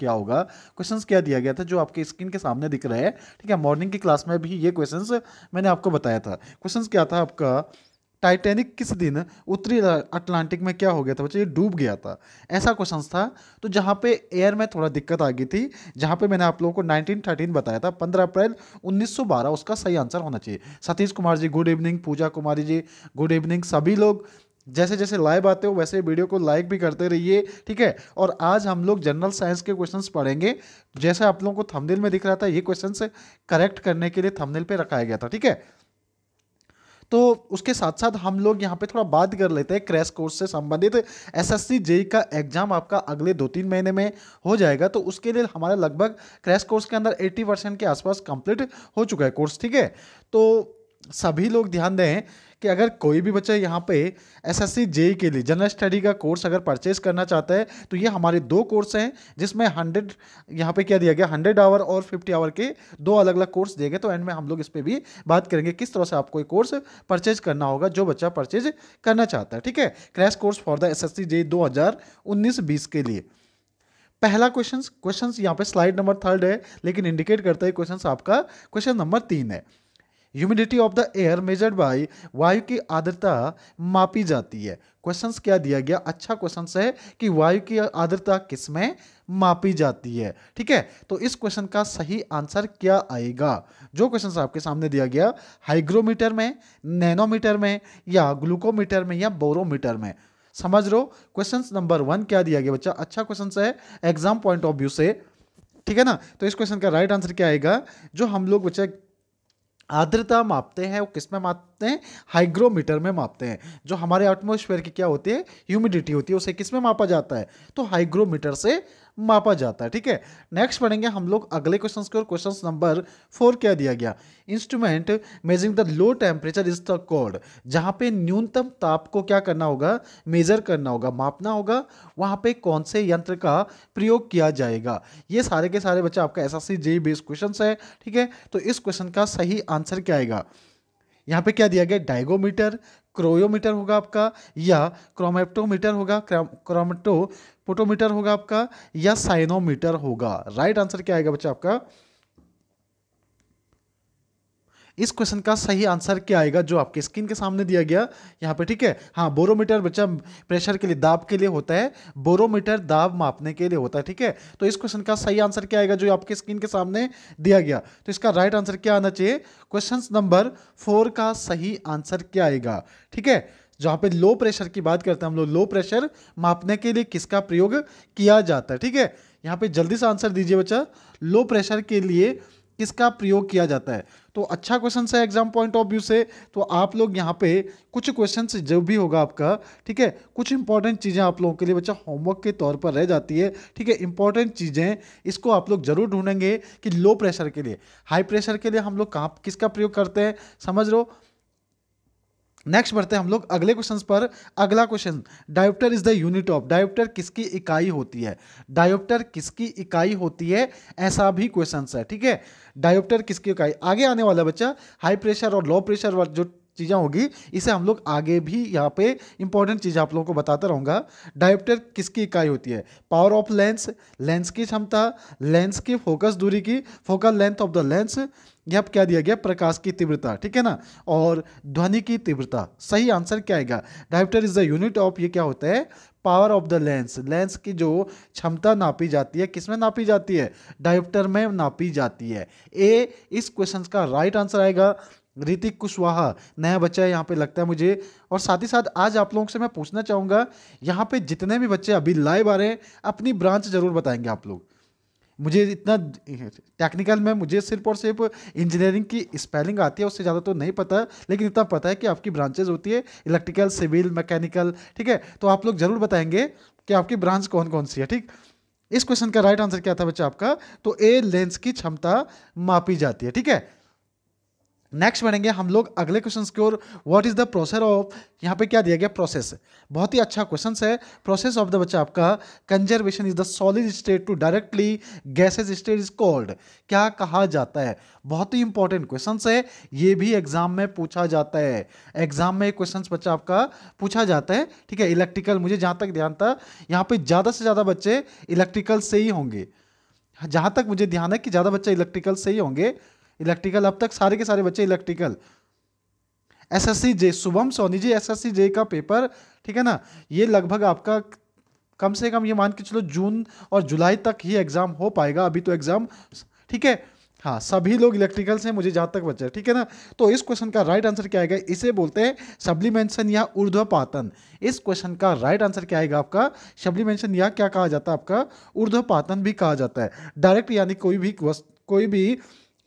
क्या होगा क्वेश्चंस क्या दिया गया था जो आपके स्क्रीन के सामने दिख रहा है ठीक है मॉर्निंग की क्लास में भी ये क्वेश्चंस मैंने आपको बताया था क्वेश्चंस क्या था आपका टाइटैनिक किस दिन उत्तरी अटलांटिक में क्या हो गया था बच्चा ये डूब गया था ऐसा क्वेश्चन था तो जहाँ पे एयर में थोड़ा दिक्कत आ गई थी जहाँ पे मैंने आप लोगों को 1913 बताया था 15 अप्रैल 1912 उसका सही आंसर होना चाहिए Satish Kumar ji good evening Pooja Kumari ji good evening सभी लोग जैसे जैसे लाइव आते हो वैसे वीडियो को लाइक भी करते रहिए ठीक है और आज हम लोग जनरल साइंस के क्वेश्चंस पढ़ेंगे जैसे आप लोगों को थंबनेल में दिख रहा था ये क्वेश्चंस करेक्ट करने के लिए थंबनेल पे रखाया गया था ठीक है तो उसके साथ साथ हम लोग यहाँ पे थोड़ा बात कर लेते हैं क्रैश कोर्स से संबंधित एसएससी एस का एग्जाम आपका अगले दो तीन महीने में हो जाएगा तो उसके लिए हमारा लगभग क्रैश कोर्स के अंदर 80 परसेंट के आसपास कंप्लीट हो चुका है कोर्स ठीक है तो सभी लोग ध्यान दें कि अगर कोई भी बच्चा यहाँ पे एस एस के लिए जनरल स्टडी का कोर्स अगर परचेज करना चाहता है तो ये हमारे दो कोर्स हैं जिसमें हंड्रेड यहाँ पे क्या दिया गया हंड्रेड आवर और फिफ्टी आवर के दो अलग अलग कोर्स दिए गए तो एंड में हम लोग इस पर भी बात करेंगे किस तरह से आपको ये कोर्स परचेज करना होगा जो बच्चा परचेज करना चाहता है ठीक है crash course for the S S C J दो हज़ार उन्नीस बीस के लिए पहला क्वेश्चन क्वेश्चन यहाँ पे स्लाइड नंबर थर्ड है लेकिन इंडिकेट करता है क्वेश्चन आपका क्वेश्चन नंबर तीन है humidity of the air measured by वायु की आर्द्रता मापी जाती है क्वेश्चंस क्या दिया गया अच्छा क्वेश्चन है कि वायु की आर्द्रता किस में मापी जाती है ठीक है तो इस क्वेश्चन का सही आंसर क्या आएगा जो क्वेश्चन आपके सामने दिया गया हाइग्रोमीटर में नैनोमीटर में या ग्लूकोमीटर में या बोरोमीटर में समझ लो क्वेश्चन नंबर वन क्या दिया गया बच्चा अच्छा क्वेश्चन है एग्जाम पॉइंट ऑफ व्यू से ठीक है ना तो इस क्वेश्चन का राइट आंसर क्या आएगा जो हम लोग बच्चा आर्द्रता मापते हैं वो किस में मापते हैं हाइग्रोमीटर में मापते हैं जो हमारे एटमोसफेयर की क्या होती है ह्यूमिडिटी होती है उसे किस में मापा जाता है तो हाइग्रोमीटर से मापा जाता है ठीक है नेक्स्ट पढ़ेंगे हम लोग अगले क्वेश्चन के और क्वेश्चन नंबर फोर क्या दिया गया instrument measuring the low temperature is the called जहाँ पे न्यूनतम ताप को क्या करना होगा मेजर करना होगा मापना होगा वहाँ पे कौन से यंत्र का प्रयोग किया जाएगा ये सारे के सारे बच्चे आपका S S C J based question है ठीक है तो इस क्वेश्चन का सही आंसर क्या आएगा यहाँ पे क्या दिया गया डायगोमीटर क्रोयोमीटर होगा आपका या क्रोमेप्टोमीटर होगा क्रोमेटो पोटोमीटर होगा आपका या साइनोमीटर होगा राइट आंसर क्या आएगा बच्चा आपका इस क्वेश्चन का सही आंसर क्या आएगा जो आपके स्क्रीन के सामने दिया गया यहाँ पे ठीक है हाँ बोरोमीटर बच्चा प्रेशर के लिए दाब के लिए होता है बोरोमीटर दाब मापने के लिए होता है ठीक है तो इस क्वेश्चन का सही आंसर क्या आएगा जो आपके स्क्रीन के सामने दिया गया तो इसका राइट आंसर क्या आना चाहिए क्वेश्चन नंबर फोर का सही आंसर क्या आएगा ठीक है जहाँ पे लो प्रेशर की बात करते हैं हम लोग लो प्रेशर मापने के लिए किसका प्रयोग किया जाता है ठीक है यहाँ पे जल्दी से आंसर दीजिए बच्चा लो प्रेशर के लिए किसका प्रयोग किया जाता है तो अच्छा क्वेश्चन है एग्जाम पॉइंट ऑफ व्यू से तो आप लोग यहाँ पे कुछ क्वेश्चन जो भी होगा आपका ठीक है कुछ इंपॉर्टेंट चीज़ें आप लोगों के लिए बच्चा होमवर्क के तौर पर रह जाती है ठीक है इंपॉर्टेंट चीज़ें इसको आप लोग जरूर ढूंढेंगे कि लो प्रेशर के लिए हाई प्रेशर के लिए हम लोग कहाँ किसका प्रयोग करते हैं समझ लो नेक्स्ट बढ़ते हैं हम लोग अगले क्वेश्चन पर अगला question dioptre is the unit of dioptre किसकी इकाई होती है डायोप्टर किसकी इकाई होती है ऐसा भी क्वेश्चन है ठीक है डायोप्टर किसकी इकाई आगे आने वाला बच्चा हाई प्रेशर और लो प्रेशर जो चीज़ें होगी इसे हम लोग आगे भी यहाँ पे इंपॉर्टेंट चीज़ आप लोगों को बताता रहूँगा डायोप्टर किसकी इकाई होती है पावर ऑफ लेंस लेंस की क्षमता लेंस की फोकस दूरी की focal length of the lens यहाँ क्या दिया गया प्रकाश की तीव्रता ठीक है ना और ध्वनि की तीव्रता सही आंसर क्या आएगा diopter is the unit of ये क्या होता है power of the lens lens की जो क्षमता नापी जाती है किसमें नापी जाती है डायोप्टर में नापी जाती है ए इस क्वेश्चन का राइट आंसर आएगा ऋतिक कुशवाहा नया बच्चा है यहाँ पे लगता है मुझे और साथ ही साथ आज आप लोगों से मैं पूछना चाहूँगा यहाँ पे जितने भी बच्चे अभी लाइव आ रहे हैं अपनी ब्रांच ज़रूर बताएंगे आप लोग मुझे इतना टेक्निकल में मुझे सिर्फ और सिर्फ इंजीनियरिंग की स्पेलिंग आती है उससे ज़्यादा तो नहीं पता लेकिन इतना पता है कि आपकी ब्रांचेज होती है इलेक्ट्रिकल सिविल मैकेनिकल ठीक है तो आप लोग ज़रूर बताएंगे कि आपकी ब्रांच कौन कौन सी है ठीक इस क्वेश्चन का राइट आंसर क्या था बच्चा आपका तो ए लेंस की क्षमता मापी जाती है ठीक है नेक्स्ट बढ़ेंगे हम लोग अगले क्वेश्चन की ओर what is the process of यहाँ पे क्या दिया गया प्रोसेस बहुत ही अच्छा क्वेश्चन है प्रोसेस ऑफ द बच्चा आपका conservation is the solid state to directly gases state is called क्या कहा जाता है बहुत ही इंपॉर्टेंट क्वेश्चन है ये भी एग्जाम में पूछा जाता है एग्जाम में क्वेश्चन बच्चा आपका पूछा जाता है ठीक है इलेक्ट्रिकल मुझे जहाँ तक ध्यान था यहाँ पे ज़्यादा से ज़्यादा बच्चे इलेक्ट्रिकल से ही होंगे जहाँ तक मुझे ध्यान है कि ज़्यादा बच्चे इलेक्ट्रिकल से ही होंगे इलेक्ट्रिकल अब तक सारे के सारे बच्चे electrical SSC JE Shubham Soni ji SSC JE का पेपर ठीक है ना ये लगभग आपका कम से कम ये मान के चलो जून और जुलाई तक ही एग्ज़ाम हो पाएगा अभी तो एग्ज़ाम ठीक है हाँ सभी लोग इलेक्ट्रिकल से मुझे जहाँ तक बचे ठीक है ना तो इस क्वेश्चन का राइट आंसर क्या आएगा इसे बोलते हैं सब्लीमेंशन या ऊर्ध्वपातन इस क्वेश्चन का राइट आंसर क्या आएगा आपका सब्लीमेंशन या क्या कहा जाता है आपका ऊर्ध्वपातन भी कहा जाता है डायरेक्ट यानी कोई भी कोई भी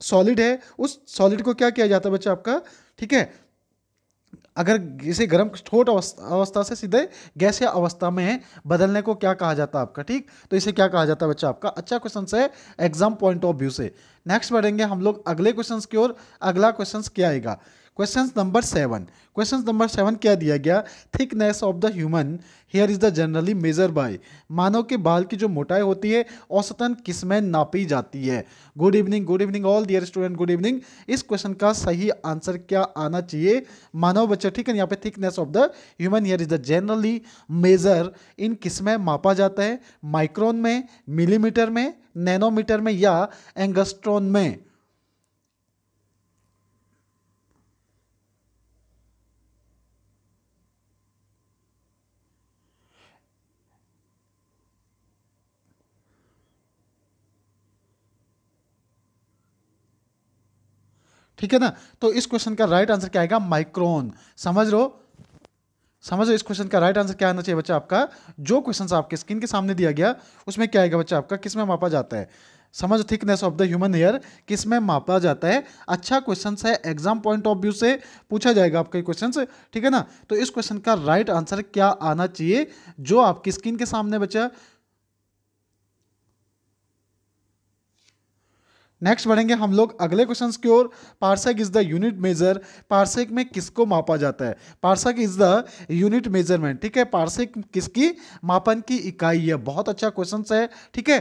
सॉलिड है उस सॉलिड को क्या किया जाता है बच्चा आपका ठीक है अगर इसे गर्म ठोट अवस्था से सीधे गैस या अवस्था में बदलने को क्या कहा जाता है आपका ठीक तो इसे क्या कहा जाता है बच्चा आपका अच्छा क्वेश्चन है एग्जाम पॉइंट ऑफ व्यू से नेक्स्ट बढ़ेंगे हम लोग अगले क्वेश्चन की ओर अगला क्वेश्चन क्या आएगा question number seven question number seven क्या दिया गया thickness of the human hair is the generally measure by मानव के बाल की जो मोटाई होती है औसतन किसमें नापी जाती है good evening good evening all dear student good evening इस क्वेश्चन का सही आंसर क्या आना चाहिए मानव बच्चा ठीक है यहाँ पे thickness of the human hair is the generally measure in किसमें मापा जाता है माइक्रोन में मिलीमीटर में नैनोमीटर में या एंगस्ट्रॉन में ठीक है ना तो इस क्वेश्चन का राइट आंसर क्या आएगा माइक्रोन समझ लो समझ लो इस क्वेश्चन का राइट आंसर क्या आना चाहिए बच्चा आपका जो क्वेश्चन आपके स्किन के सामने दिया गया उसमें क्या आएगा बच्चा आपका किसमें मापा जाता है समझ thickness of the human hair किस में मापा जाता है अच्छा क्वेश्चन है एग्जाम पॉइंट ऑफ व्यू से पूछा जाएगा आपका क्वेश्चन ठीक है ना तो इस क्वेश्चन का राइट right आंसर क्या आना चाहिए जो आपकी स्किन के सामने बच्चा नेक्स्ट बढ़ेंगे हम लोग अगले क्वेश्चन की ओर parsec is the unit measure parsec में किसको मापा जाता है parsec is the unit measurement ठीक है पार्सेक किसकी मापन की इकाई है बहुत अच्छा क्वेश्चन है ठीक है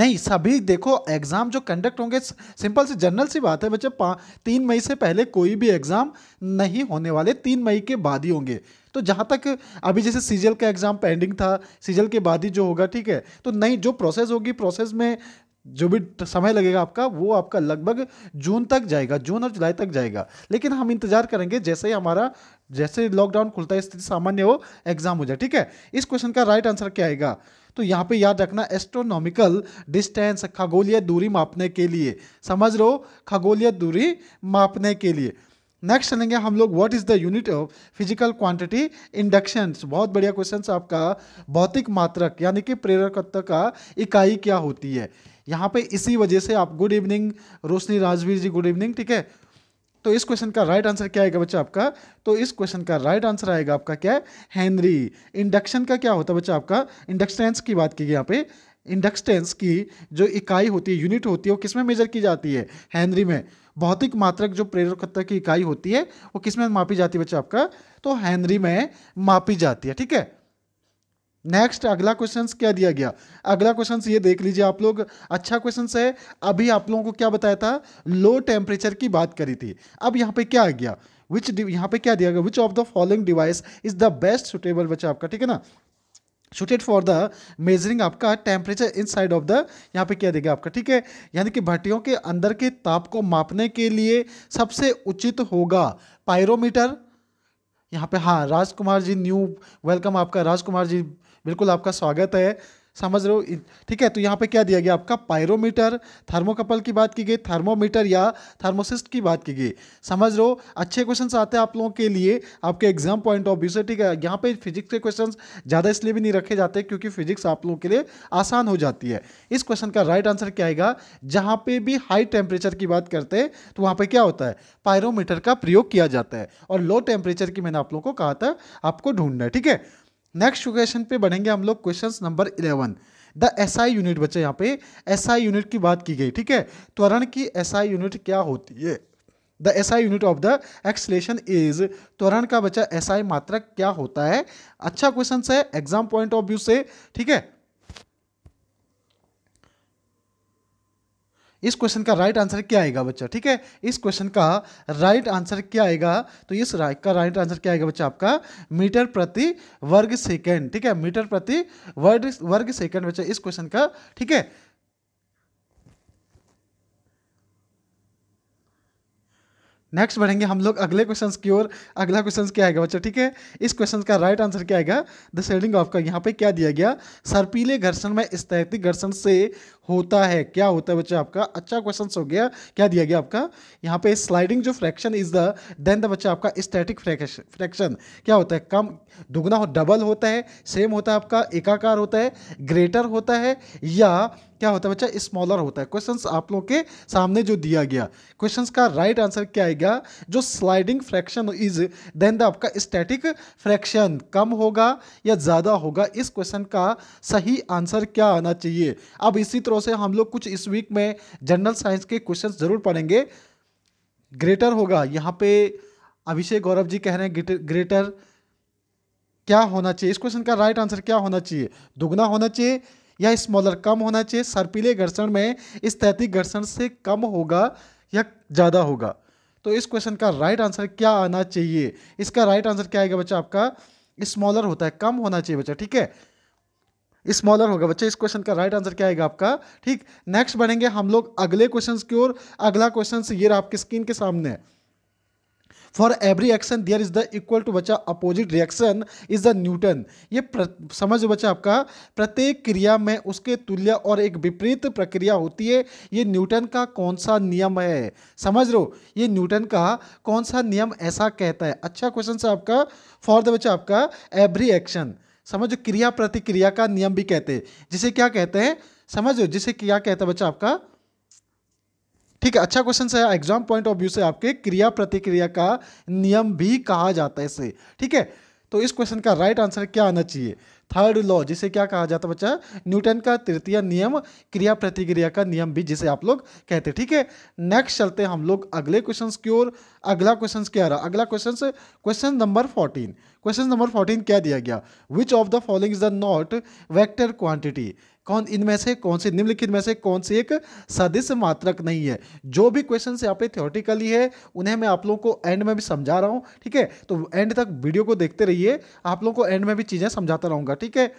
नहीं सभी देखो एग्जाम जो कंडक्ट होंगे सिंपल सी जनरल सी बात है बच्चे तीन मई से पहले कोई भी एग्जाम नहीं होने वाले तीन मई के बाद ही होंगे तो जहाँ तक अभी जैसे सीजल का एग्ज़ाम पेंडिंग था सीजल के बाद ही जो होगा ठीक है तो नहीं जो प्रोसेस होगी प्रोसेस में जो भी समय लगेगा आपका वो आपका लगभग जून तक जाएगा जून और जुलाई तक जाएगा लेकिन हम इंतजार करेंगे जैसे ही हमारा जैसे लॉकडाउन खुलता है स्थिति सामान्य हो एग्जाम हो जाए ठीक है इस क्वेश्चन का राइट आंसर क्या आएगा तो यहाँ पे याद रखना एस्ट्रोनॉमिकल डिस्टेंस खगोलीय दूरी मापने के लिए समझ रहो खगोलीय दूरी मापने के लिए नेक्स्ट चलेंगे हम लोग what is the unit of physical quantity induction बहुत बढ़िया क्वेश्चन आपका भौतिक मात्रक यानी कि प्रेरकत्व का इकाई क्या होती है यहाँ पे इसी वजह से आप good evening Roshni Rajveer ji good evening ठीक है तो इस क्वेश्चन का राइट आंसर क्या आएगा बच्चा आपका तो इस क्वेश्चन का राइट आंसर आएगा आपका क्या है हेनरी इंडक्शन का क्या होता है बच्चा आपका इंडक्शेंस की बात की गई यहाँ पे इंडक्सटेंस की जो इकाई होती है यूनिट होती है वो किसमें मेजर की जाती है हेनरी में भौतिक मात्रक जो प्रेरकता की इकाई होती है वो किसमें मापी जाती है बच्चा आपका तो हेनरी में मापी जाती है ठीक है नेक्स्ट अगला क्वेश्चन क्या दिया गया अगला क्वेश्चन ये देख लीजिए आप लोग अच्छा क्वेश्चन है अभी आप लोगों को क्या बताया था लो टेम्परेचर की बात करी थी अब यहाँ पे क्या आ गया विच यहाँ पे क्या दिया गया which of the following device is the best suitable बच्चा आपका ठीक है ना सुटेड फॉर द मेजरिंग आपका temperature inside of the यहाँ पे क्या देगा आपका ठीक है यानी कि भट्टियों के अंदर के ताप को मापने के लिए सबसे उचित होगा पायरोमीटर यहाँ पे हाँ राजकुमार जी न्यू वेलकम आपका राजकुमार जी बिल्कुल आपका स्वागत है समझ रहे हो ठीक है तो यहाँ पे क्या दिया गया आपका पायरोमीटर थर्मोकपल की बात की गई थर्मोमीटर या थर्मोसिस्ट की बात की गई समझ रहे हो अच्छे क्वेश्चन आते हैं आप लोगों के लिए आपके एग्जाम पॉइंट ऑफ व्यू से ठीक है यहाँ पे फिजिक्स के क्वेश्चन ज़्यादा इसलिए भी नहीं रखे जाते क्योंकि फिजिक्स आप लोगों के लिए आसान हो जाती है इस क्वेश्चन का राइट आंसर क्या आएगा जहाँ पर भी हाई टेम्परेचर की बात करते हैं तो वहाँ पर क्या होता है पायरोमीटर का प्रयोग किया जाता है और लो टेम्परेचर की मैंने आप लोगों को कहा था आपको ढूंढना है ठीक है नेक्स्ट क्वेश्चन पे बढ़ेंगे हम लोग question number eleven the S I unit बच्चे यहाँ पे एस आई यूनिट की बात की गई ठीक है त्वरण की एस आई यूनिट क्या होती है the S I unit of the acceleration is त्वरण का बच्चा एस आई मात्रक क्या होता है अच्छा क्वेश्चन है एग्जाम पॉइंट ऑफ व्यू से ठीक है इस क्वेश्चन का राइट आंसर क्या आएगा बच्चा ठीक है इस क्वेश्चन का राइट आंसर क्या आएगा तो इस राइट का राइट आंसर क्या आएगा बच्चा आपका मीटर प्रति वर्ग सेकेंड ठीक है मीटर प्रति वर्ग वर्ग सेकेंड बच्चा इस क्वेश्चन का ठीक है नेक्स्ट बढ़ेंगे हम लोग अगले क्वेश्चंस की ओर अगला क्वेश्चंस क्या आएगा बच्चा ठीक है इस क्वेश्चंस का राइट आंसर क्या आएगा द सेडिंग ऑफ का यहाँ पे क्या दिया गया सर्पीले घर्षण में स्थैतिक घर्षण से होता है क्या होता है बच्चे आपका अच्छा क्वेश्चन हो गया क्या दिया गया आपका यहाँ पे स्लाइडिंग जो friction is the then the बच्चा आपका स्टैटिक फ्रैक्शन क्या होता है कम दुगना हो डबल होता है सेम होता है आपका एकाकार होता है ग्रेटर होता है या क्या होता है बच्चा स्मॉलर होता है क्वेश्चन आप लोग के सामने जो दिया गया क्वेश्चन का राइट आंसर क्या आएगा जो sliding friction is then the आपका स्टैटिक फ्रैक्शन कम होगा या ज़्यादा होगा इस क्वेश्चन का सही आंसर क्या आना चाहिए अब इसी तरह विषयों से हम लोग कुछ इस वीक में जनरल साइंस के क्वेश्चन जरूर पढ़ेंगे ग्रेटर होगा यहाँ पे अभिषेक गौरव जी कह रहे हैं ग्रेटर क्या होना चाहिए इस क्वेश्चन का राइट आंसर क्या होना चाहिए दुगना होना चाहिए या स्मॉलर कम होना चाहिए सर्पीले घर्षण में इस तैतिक घर्षण से कम होगा या ज़्यादा होगा तो इस क्वेश्चन का राइट आंसर क्या आना चाहिए इसका राइट आंसर क्या आएगा बच्चा आपका स्मॉलर होता है कम होना चाहिए बच्चा ठीक है स्मॉलर होगा बच्चे इस क्वेश्चन का राइट आंसर क्या आएगा आपका ठीक नेक्स्ट बढ़ेंगे हम लोग अगले क्वेश्चन की ओर अगला क्वेश्चन ये आपके स्क्रीन के सामने for every action there is the equal to बच्चा opposite reaction is the Newton ये समझ बच्चा आपका प्रत्येक क्रिया में उसके तुल्य और एक विपरीत प्रक्रिया होती है ये न्यूटन का कौन सा नियम है समझ लो ये न्यूटन का कौन सा नियम ऐसा कहता है अच्छा क्वेश्चन है आपका फॉर द बच्चा आपका एवरी एक्शन समझो क्रिया प्रतिक्रिया का नियम भी कहते हैं जिसे क्या कहते हैं समझो जिसे क्या कहता है बच्चा आपका ठीक है अच्छा क्वेश्चन है एग्जाम पॉइंट ऑफ व्यू से आपके क्रिया प्रतिक्रिया का नियम भी कहा जाता है इसे ठीक है तो इस क्वेश्चन का राइट right आंसर क्या आना चाहिए थर्ड लॉ जिसे क्या कहा जाता है बच्चा न्यूटन का तृतीय नियम क्रिया प्रतिक्रिया का नियम भी जिसे आप लोग कहते हैं ठीक है नेक्स्ट चलते हम लोग अगले क्वेश्चन की ओर अगला क्वेश्चन क्या रहा अगला question question number fourteen question number fourteen क्या दिया गया which of the following is the not vector quantity कौन इनमें से कौन सी निम्नलिखित में से कौन सी एक सदिश मात्रक नहीं है जो भी क्वेश्चन यहाँ पे थियोटिकली है उन्हें मैं आप लोगों को एंड में भी समझा रहा हूँ ठीक है तो एंड तक वीडियो को देखते रहिए आप लोगों को एंड में भी चीज़ें समझाता रहूँगा ठीक है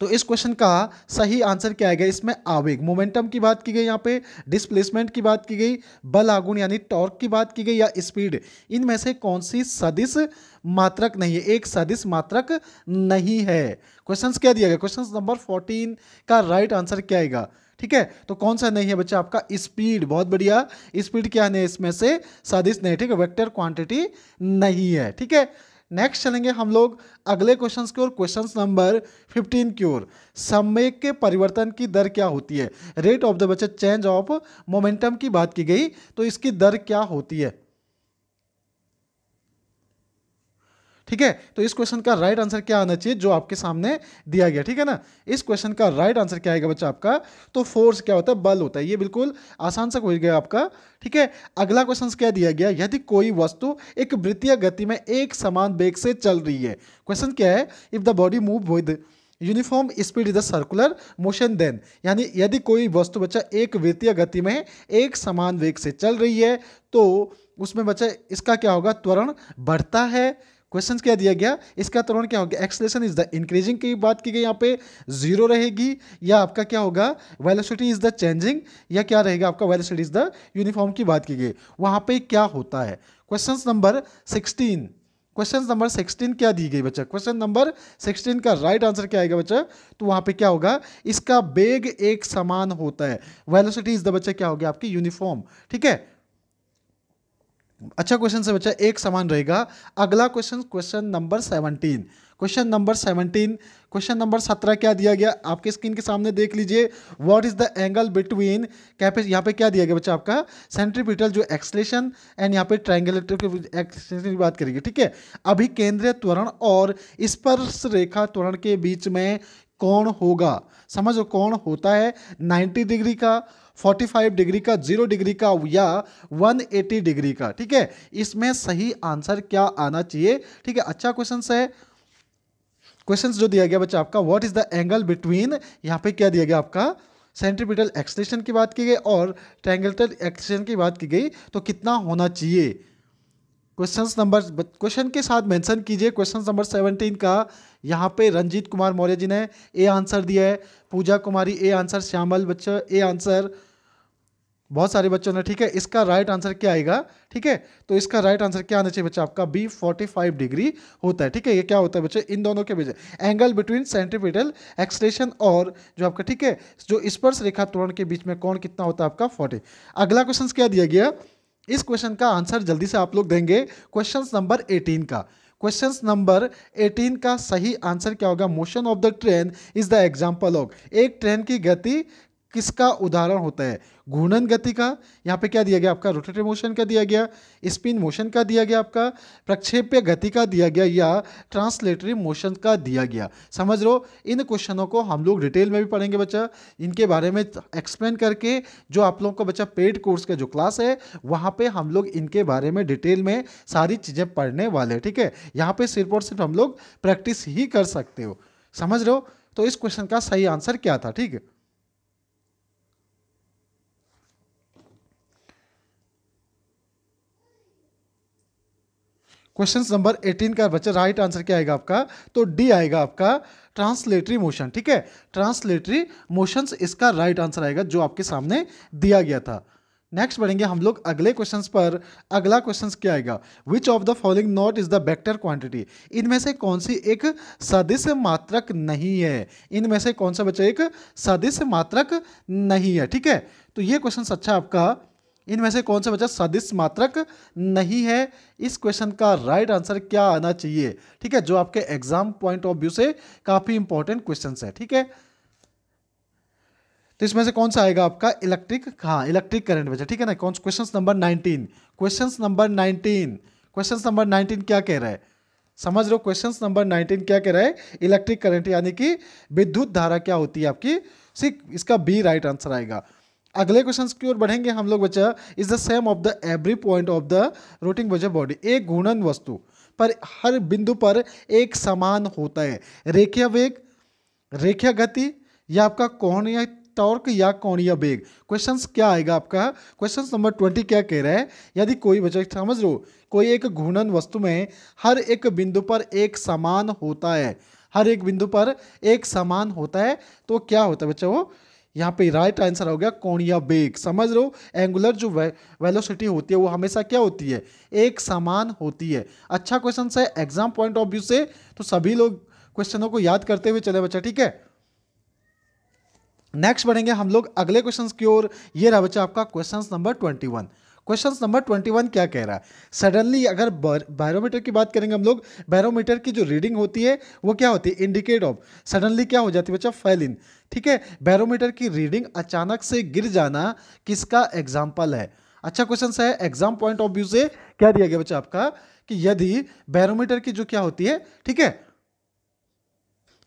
तो इस क्वेश्चन का सही आंसर क्या आएगा इसमें आवेग मोमेंटम की बात की गई यहाँ पे डिस्प्लेसमेंट की बात की गई बल आगुण यानी टॉर्क की बात की गई या स्पीड इनमें से कौन सी सदिश मात्रक नहीं है एक सदिश मात्रक नहीं है क्वेश्चन क्या दिया गया क्वेश्चन नंबर फोर्टीन का राइट आंसर क्या आएगा ठीक है तो कौन सा नहीं है बच्चा आपका स्पीड बहुत बढ़िया स्पीड क्या है इसमें से सादिश नहीं ठीक है वेक्टर क्वांटिटी नहीं है ठीक है नेक्स्ट चलेंगे हम लोग अगले क्वेश्चन की ओर क्वेश्चन नंबर फिफ्टीन की ओर समय के परिवर्तन की दर क्या होती है रेट ऑफ द बचत चेंज ऑफ मोमेंटम की बात की गई तो इसकी दर क्या होती है ठीक है तो इस क्वेश्चन का राइट आंसर क्या आना चाहिए जो आपके सामने दिया गया ठीक है ना इस क्वेश्चन का राइट आंसर क्या आएगा बच्चा आपका तो फोर्स क्या होता है बल होता है ये बिल्कुल आसान सा क्वेश्चन गया आपका ठीक है अगला क्वेश्चन क्या दिया गया यदि कोई वस्तु एक वृत्तीय गति में एक समान वेग से चल रही है क्वेश्चन क्या है if the body move with uniform speed is a circular motion then यानी यदि कोई वस्तु बच्चा एक वृत्तीय गति में एक समान वेग से चल रही है तो उसमें बच्चा इसका क्या होगा त्वरण बढ़ता है क्वेश्चन क्या दिया गया इसका तुरंत क्या होगा एक्सलेशन इज द इंक्रीजिंग की बात की गई यहाँ पे जीरो रहेगी या आपका क्या होगा वेलोसिटी इज द चेंजिंग या क्या रहेगा आपका वेलोसिटी इज द यूनिफॉर्म की बात की गई वहाँ पे क्या होता है question number sixteen question number sixteen क्या दी गई बच्चा क्वेश्चन नंबर सिक्सटीन का राइट आंसर क्या आएगा बच्चा तो वहाँ पे क्या होगा इसका बेग एक समान होता है वेलोसिटी इज द बच्चा क्या हो गया आपकी यूनिफॉर्म ठीक है अच्छा क्वेश्चन से बच्चा एक समान रहेगा अगला question question number seventeen question number seventeen question number सत्रह क्या दिया गया आपके स्क्रीन के सामने देख लीजिए what is the angle between कैपे यहाँ पे क्या दिया गया बच्चा आपका सेंट्रीपिटल जो एक्सलेशन एंड यहाँ पे एक्सलेशन की बात करेंगे ठीक है अभी केंद्रीय त्वरण और स्पर्श रेखा त्वरण के बीच में कौन होगा समझो कौन होता है नाइन्टी डिग्री का 45 डिग्री का जीरो डिग्री का या 180 डिग्री का ठीक है इसमें सही आंसर क्या आना चाहिए ठीक है अच्छा क्वेश्चन है क्वेश्चन जो दिया गया बच्चा आपका what is the angle between यहाँ पे क्या दिया गया आपका सेंट्रीपिटल एक्सलेशन की बात की गई और ट्रैंगल्टल एक्सलेशन की बात की गई तो कितना होना चाहिए क्वेश्चंस नंबर क्वेश्चन के साथ मेंशन कीजिए क्वेश्चन नंबर 17 का यहाँ पे रंजीत कुमार मौर्य जी ने ए आंसर दिया है पूजा कुमारी ए आंसर श्यामल बच्चा ए आंसर बहुत सारे बच्चों ने ठीक है इसका राइट आंसर क्या आएगा ठीक है तो इसका राइट आंसर क्या आना चाहिए बच्चा आपका बी 45 डिग्री होता है ठीक है ये क्या होता है बच्चे इन दोनों के बीच एंगल बिटवीन सेंट्रीपिटल एक्सलेशन और जो आपका ठीक है जो स्पर्श रेखा तोड़ के बीच में कौन कितना होता है आपका फोर्टी अगला क्वेश्चन क्या दिया गया इस क्वेश्चन का आंसर जल्दी से आप लोग देंगे क्वेश्चन नंबर एटीन का क्वेश्चन नंबर 18 का सही आंसर क्या होगा motion of the train is the example of एक ट्रेन की गति किसका उदाहरण होता है घूर्णन गति का यहाँ पे क्या दिया गया आपका रोटेटरी मोशन का दिया गया स्पिन मोशन का दिया गया आपका प्रक्षेप्य गति का दिया गया या ट्रांसलेटरी मोशन का दिया गया समझ लो इन क्वेश्चनों को हम लोग डिटेल में भी पढ़ेंगे बच्चा इनके बारे में एक्सप्लेन करके जो आप लोगों को बच्चा पेड कोर्स का जो क्लास है वहाँ पर हम लोग इनके बारे में डिटेल में सारी चीज़ें पढ़ने वाले ठीक है यहाँ पर सिर्फ और सिर्फ हम लोग प्रैक्टिस ही कर सकते हो समझ रहे हो तो इस क्वेश्चन का सही आंसर क्या था ठीक है क्वेश्चन नंबर 18 का बच्चा राइट आंसर क्या आएगा आपका तो डी आएगा आपका ट्रांसलेटरी मोशन ठीक है ट्रांसलेटरी मोशंस इसका राइट आंसर आएगा जो आपके सामने दिया गया था नेक्स्ट बढ़ेंगे हम लोग अगले क्वेश्चंस पर अगला क्वेश्चंस क्या आएगा which of the following not is the vector quantity इनमें से कौन सी एक सदिश मात्रक नहीं है इनमें से कौन सा बच्चा एक सदिश मात्रक नहीं है ठीक है तो ये क्वेश्चन अच्छा आपका इनमें से कौन सा बच्चा सदिश मात्रक नहीं है इस क्वेश्चन का राइट आंसर क्या आना चाहिए ठीक है जो आपके एग्जाम पॉइंट ऑफ व्यू से काफ़ी इंपॉर्टेंट क्वेश्चन है ठीक है तो इसमें से कौन सा आएगा आपका इलेक्ट्रिक हाँ इलेक्ट्रिक करंट बच्चा ठीक है ना कौन question number nineteen question number nineteen question number nineteen क्या कह रहा है समझ लो क्वेश्चन नंबर नाइनटीन क्या कह रहा है इलेक्ट्रिक करंट यानी कि विद्युत धारा क्या होती है आपकी सिर्फ इसका बी राइट आंसर आएगा अगले क्वेश्चन की ओर बढ़ेंगे हम लोग बच्चा is the same of the every point of the rotating बच्चा बॉडी एक घूर्णन वस्तु पर हर बिंदु पर एक समान होता है रेखीय वेग रेखीय गति या आपका कौन या टॉर्क या कोणीय वेग क्वेश्चंस क्या आएगा आपका क्वेश्चंस नंबर ट्वेंटी क्या कह रहा है यदि कोई बच्चा समझ लो कोई एक घूर्णन वस्तु में हर एक बिंदु पर एक समान होता है हर एक बिंदु पर एक समान होता है तो क्या होता है बच्चा वो यहाँ पे राइट आंसर हो गया कोणीय बेग समझ रहे हो एंगुलर जो वे, वेलोसिटी होती है वो हमेशा क्या होती है एक समान होती है अच्छा क्वेश्चन है एग्जाम पॉइंट ऑफ व्यू से तो सभी लोग क्वेश्चनों को याद करते हुए चले बच्चा ठीक है नेक्स्ट बढ़ेंगे हम लोग अगले क्वेश्चन की ओर ये रहा बच्चा आपका question number twenty one question number twenty one क्या कह रहा है सडनली अगर बैरोमीटर की बात करेंगे हम लोग बैरोमीटर की जो रीडिंग होती है वो क्या होती है इंडिकेट ऑफ सडनली क्या हो जाती है बच्चा फेल इन ठीक है बैरोमीटर की रीडिंग अचानक से गिर जाना किसका एग्जाम्पल है अच्छा क्वेश्चन है एग्जाम पॉइंट ऑफ व्यू से क्या दिया गया बच्चा आपका कि यदि बैरोमीटर की जो क्या होती है ठीक है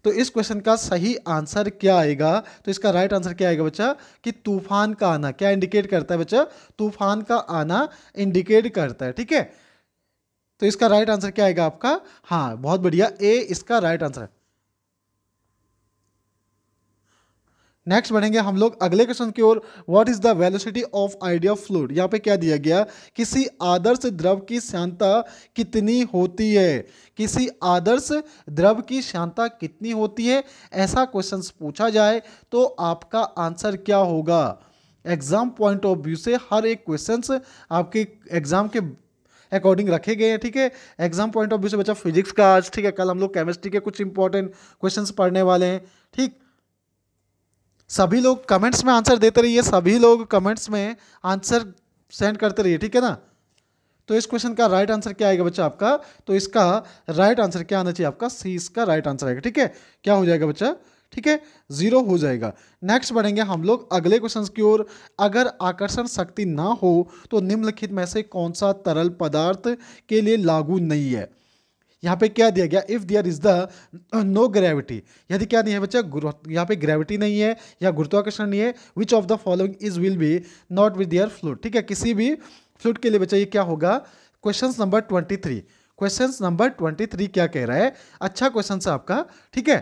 तो इस क्वेश्चन का सही आंसर क्या आएगा तो इसका राइट आंसर क्या आएगा बच्चा कि तूफान का आना क्या इंडिकेट करता है बच्चा तूफान का आना इंडिकेट करता है ठीक है तो इसका राइट आंसर क्या आएगा आपका हाँ बहुत बढ़िया ए इसका राइट आंसर है नेक्स्ट बढ़ेंगे हम लोग अगले क्वेश्चन की ओर what is the velocity of ideal fluid यहाँ पे क्या दिया गया किसी आदर्श द्रव की श्यांता कितनी होती है किसी आदर्श द्रव की श्यांता कितनी होती है ऐसा क्वेश्चन पूछा जाए तो आपका आंसर क्या होगा एग्जाम पॉइंट ऑफ व्यू से हर एक क्वेश्चन आपके एग्जाम के अकॉर्डिंग रखे गए हैं ठीक है एग्जाम पॉइंट ऑफ व्यू से बच्चा फिजिक्स का आज ठीक है कल हम लोग केमिस्ट्री के कुछ इंपॉर्टेंट क्वेश्चंस पढ़ने वाले हैं ठीक सभी लोग कमेंट्स में आंसर देते रहिए सभी लोग कमेंट्स में आंसर सेंड करते रहिए ठीक है ना तो इस क्वेश्चन का राइट आंसर क्या आएगा बच्चा आपका तो इसका राइट आंसर क्या आना चाहिए आपका सी इसका राइट आंसर आएगा ठीक है क्या हो जाएगा बच्चा ठीक है जीरो हो जाएगा नेक्स्ट बढ़ेंगे हम लोग अगले क्वेश्चन की ओर अगर आकर्षण शक्ति ना हो तो निम्नलिखित में से कौन सा तरल पदार्थ के लिए लागू नहीं है यहाँ पे क्या दिया गया if there is the no gravity यदि क्या नहीं है बच्चा यहाँ पे ग्रेविटी नहीं है या गुरुत्वाकर्षण नहीं है which of the following is will be not with their fluid ठीक है किसी भी फ्लूट के लिए बच्चा ये क्या होगा question number twenty three question number twenty three क्या कह रहा है अच्छा क्वेश्चन है आपका ठीक है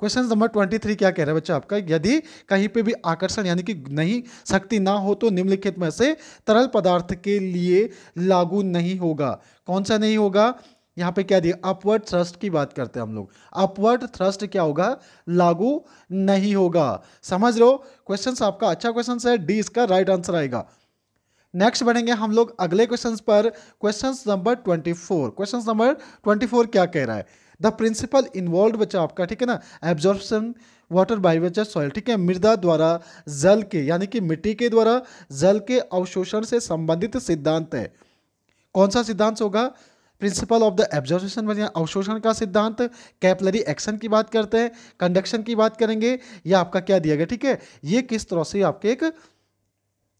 क्वेश्चन नंबर ट्वेंटी थ्री क्या कह रहा है बच्चा आपका यदि कहीं पे भी आकर्षण यानी कि नहीं शक्ति ना हो तो निम्नलिखित में से तरल पदार्थ के लिए लागू नहीं होगा कौन सा नहीं होगा यहाँ पे क्या दिया अपवर्ड थ्रस्ट की बात करते हैं हम लोग अपवर्ड थ्रस्ट क्या होगा लागू नहीं होगा समझ लो क्वेश्चन आपका अच्छा क्वेश्चन है डी इसका राइट आंसर आएगा नेक्स्ट बढ़ेंगे हम लोग अगले क्वेश्चन पर question number twenty four question number twenty four क्या कह रहा है द प्रिंसिपल इन्वॉल्व बच्चा आपका ठीक है ना एब्जॉर्बन वाटर बाई बच्चा सॉइल ठीक है मृदा द्वारा जल के यानी कि मिट्टी के द्वारा जल के अवशोषण से संबंधित सिद्धांत है कौन सा सिद्धांत होगा प्रिंसिपल ऑफ द एब्जॉर्वेशन या अवशोषण का सिद्धांत कैपलरी एक्शन की बात करते हैं कंडक्शन की बात करेंगे या आपका क्या दिया गया ठीक है ये किस तरह से आपके एक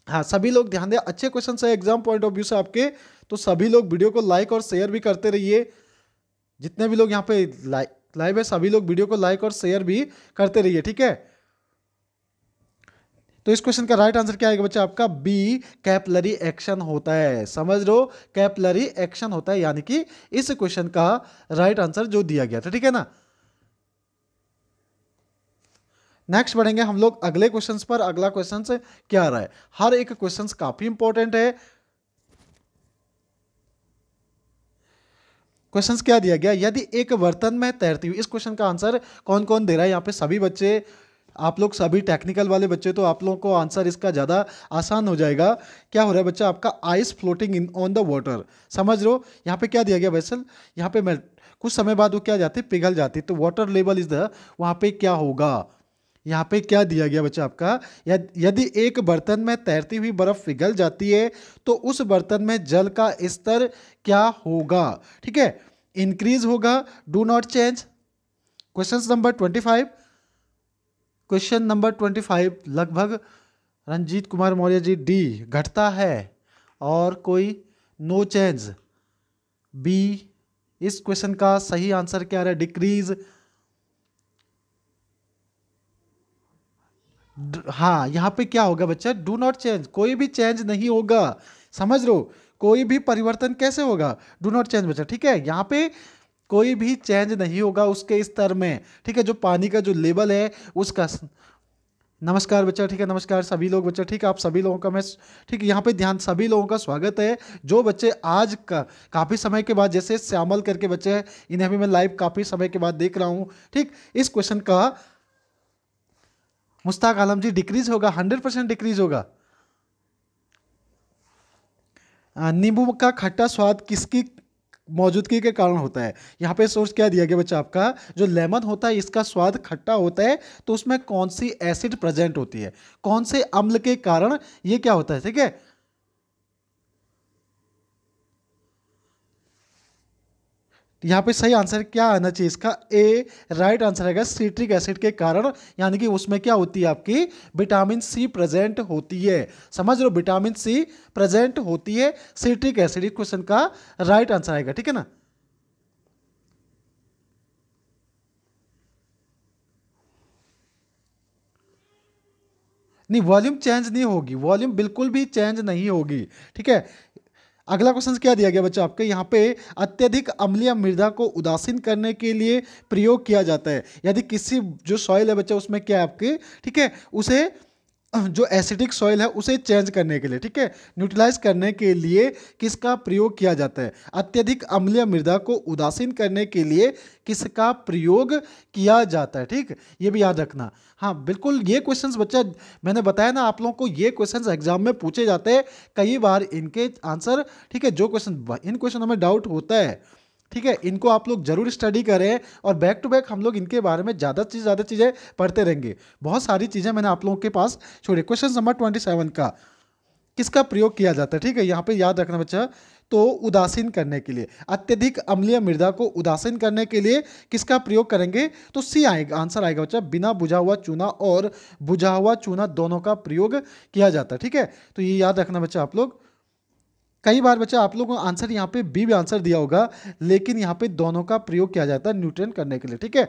हाँ सभी लोग ध्यान दें अच्छे क्वेश्चन है एग्जाम पॉइंट ऑफ व्यू से आपके तो सभी लोग वीडियो को लाइक और शेयर भी करते रहिए जितने भी लोग यहाँ पे लाइक लाइव है सभी लोग वीडियो को लाइक और शेयर भी करते रहिए ठीक है तो इस क्वेश्चन का राइट आंसर क्या आएगा बच्चा आपका बी कैपलरी एक्शन होता है समझ लो कैपलरी एक्शन होता है यानी कि इस क्वेश्चन का राइट आंसर जो दिया गया था ठीक है ना नेक्स्ट बढ़ेंगे हम लोग अगले क्वेश्चंस पर अगला क्वेश्चन क्या आ रहा है हर एक क्वेश्चंस काफी इंपॉर्टेंट है क्वेश्चंस क्या दिया गया यदि एक बर्तन में तैरती हुई इस क्वेश्चन का आंसर कौन कौन दे रहा है यहां पे सभी बच्चे आप लोग सभी टेक्निकल वाले बच्चे तो आप लोगों को आंसर इसका ज़्यादा आसान हो जाएगा क्या हो रहा है बच्चा आपका ice floating in on the water समझ लो यहाँ पे क्या दिया गया वैसल यहाँ पे मेल्ट कुछ समय बाद वो क्या जाती पिघल जाती तो वाटर लेवल इज द वहाँ पे क्या होगा यहाँ पे क्या दिया गया बच्चा आपका यदि एक बर्तन में तैरती हुई बर्फ पिघल जाती है तो उस बर्तन में जल का स्तर क्या होगा ठीक है इंक्रीज होगा do not change question number twenty five question number twenty five लगभग रंजीत कुमार मौर्य जी डी घटता है और कोई नो चेंज बी इस क्वेश्चन का सही आंसर क्या रहा है डिक्रीज हाँ यहाँ पे क्या होगा बच्चा डू नॉट चेंज कोई भी चेंज नहीं होगा समझ लो कोई भी परिवर्तन कैसे होगा डू नॉट चेंज बच्चा ठीक है यहाँ पे कोई भी चेंज नहीं होगा उसके स्तर में ठीक है जो पानी का जो लेवल है उसका नमस्कार बच्चा ठीक है नमस्कार सभी लोग बच्चा ठीक है आप सभी लोगों का मैं ठीक है यहाँ पे ध्यान सभी लोगों का स्वागत है जो बच्चे आज का काफ़ी समय के बाद जैसे श्यामल करके बच्चे हैं इन्हें भी मैं लाइव काफ़ी समय के बाद देख रहा हूँ ठीक इस क्वेश्चन का मुश्ताक आलम जी डिक्रीज होगा हंड्रेड परसेंट डिक्रीज होगा नींबू का खट्टा स्वाद किसकी मौजूदगी के कारण होता है यहाँ पे सोर्स क्या दिया गया बच्चा आपका जो लेमन होता है इसका स्वाद खट्टा होता है तो उसमें कौन सी एसिड प्रेजेंट होती है कौन से अम्ल के कारण ये क्या होता है ठीक है तो यहाँ पे सही आंसर क्या आना चाहिए इसका ए राइट आंसर आएगा सिट्रिक एसिड के कारण यानी कि उसमें क्या होती है आपकी विटामिन सी प्रेजेंट होती है समझ लो विटामिन सी प्रेजेंट होती है सिट्रिक एसिड क्वेश्चन का राइट आंसर आएगा ठीक है ना नहीं वॉल्यूम चेंज नहीं होगी वॉल्यूम बिल्कुल भी चेंज नहीं होगी ठीक है अगला क्वेश्चन क्या दिया गया बच्चा आपके यहाँ पे अत्यधिक अम्लीय मृदा को उदासीन करने के लिए प्रयोग किया जाता है यदि किसी जो सॉइल है बच्चा उसमें क्या है आपके ठीक है उसे जो एसिडिक सॉइल है उसे चेंज करने के लिए ठीक है न्यूट्रलाइज करने के लिए किसका प्रयोग किया जाता है अत्यधिक अम्लीय मृदा को उदासीन करने के लिए किसका प्रयोग किया जाता है ठीक ये भी याद रखना हाँ बिल्कुल ये क्वेश्चन बच्चा मैंने बताया ना आप लोगों को ये क्वेश्चन एग्जाम में पूछे जाते हैं कई बार इनके आंसर ठीक है जो क्वेश्चन इन क्वेश्चन हमें डाउट होता है ठीक है इनको आप लोग जरूर स्टडी करें और बैक टू बैक हम लोग इनके बारे में ज़्यादा से ज़्यादा चीज़ें पढ़ते रहेंगे बहुत सारी चीज़ें मैंने आप लोगों के पास छोड़े क्वेश्चन नंबर ट्वेंटी सेवन का किसका प्रयोग किया जाता है ठीक है यहाँ पे याद रखना बच्चा तो उदासीन करने के लिए अत्यधिक अम्लीय मृदा को उदासीन करने के लिए किसका प्रयोग करेंगे तो सी आएगा आंसर आएगा बच्चा बिना बुझा हुआ चूना और बुझा हुआ चूना दोनों का प्रयोग किया जाता है ठीक है तो ये याद रखना बच्चा आप लोग कई बार बच्चा आप लोगों को आंसर यहाँ पे बी भी आंसर दिया होगा लेकिन यहाँ पे दोनों का प्रयोग किया जाता है न्यूट्रन करने के लिए ठीक है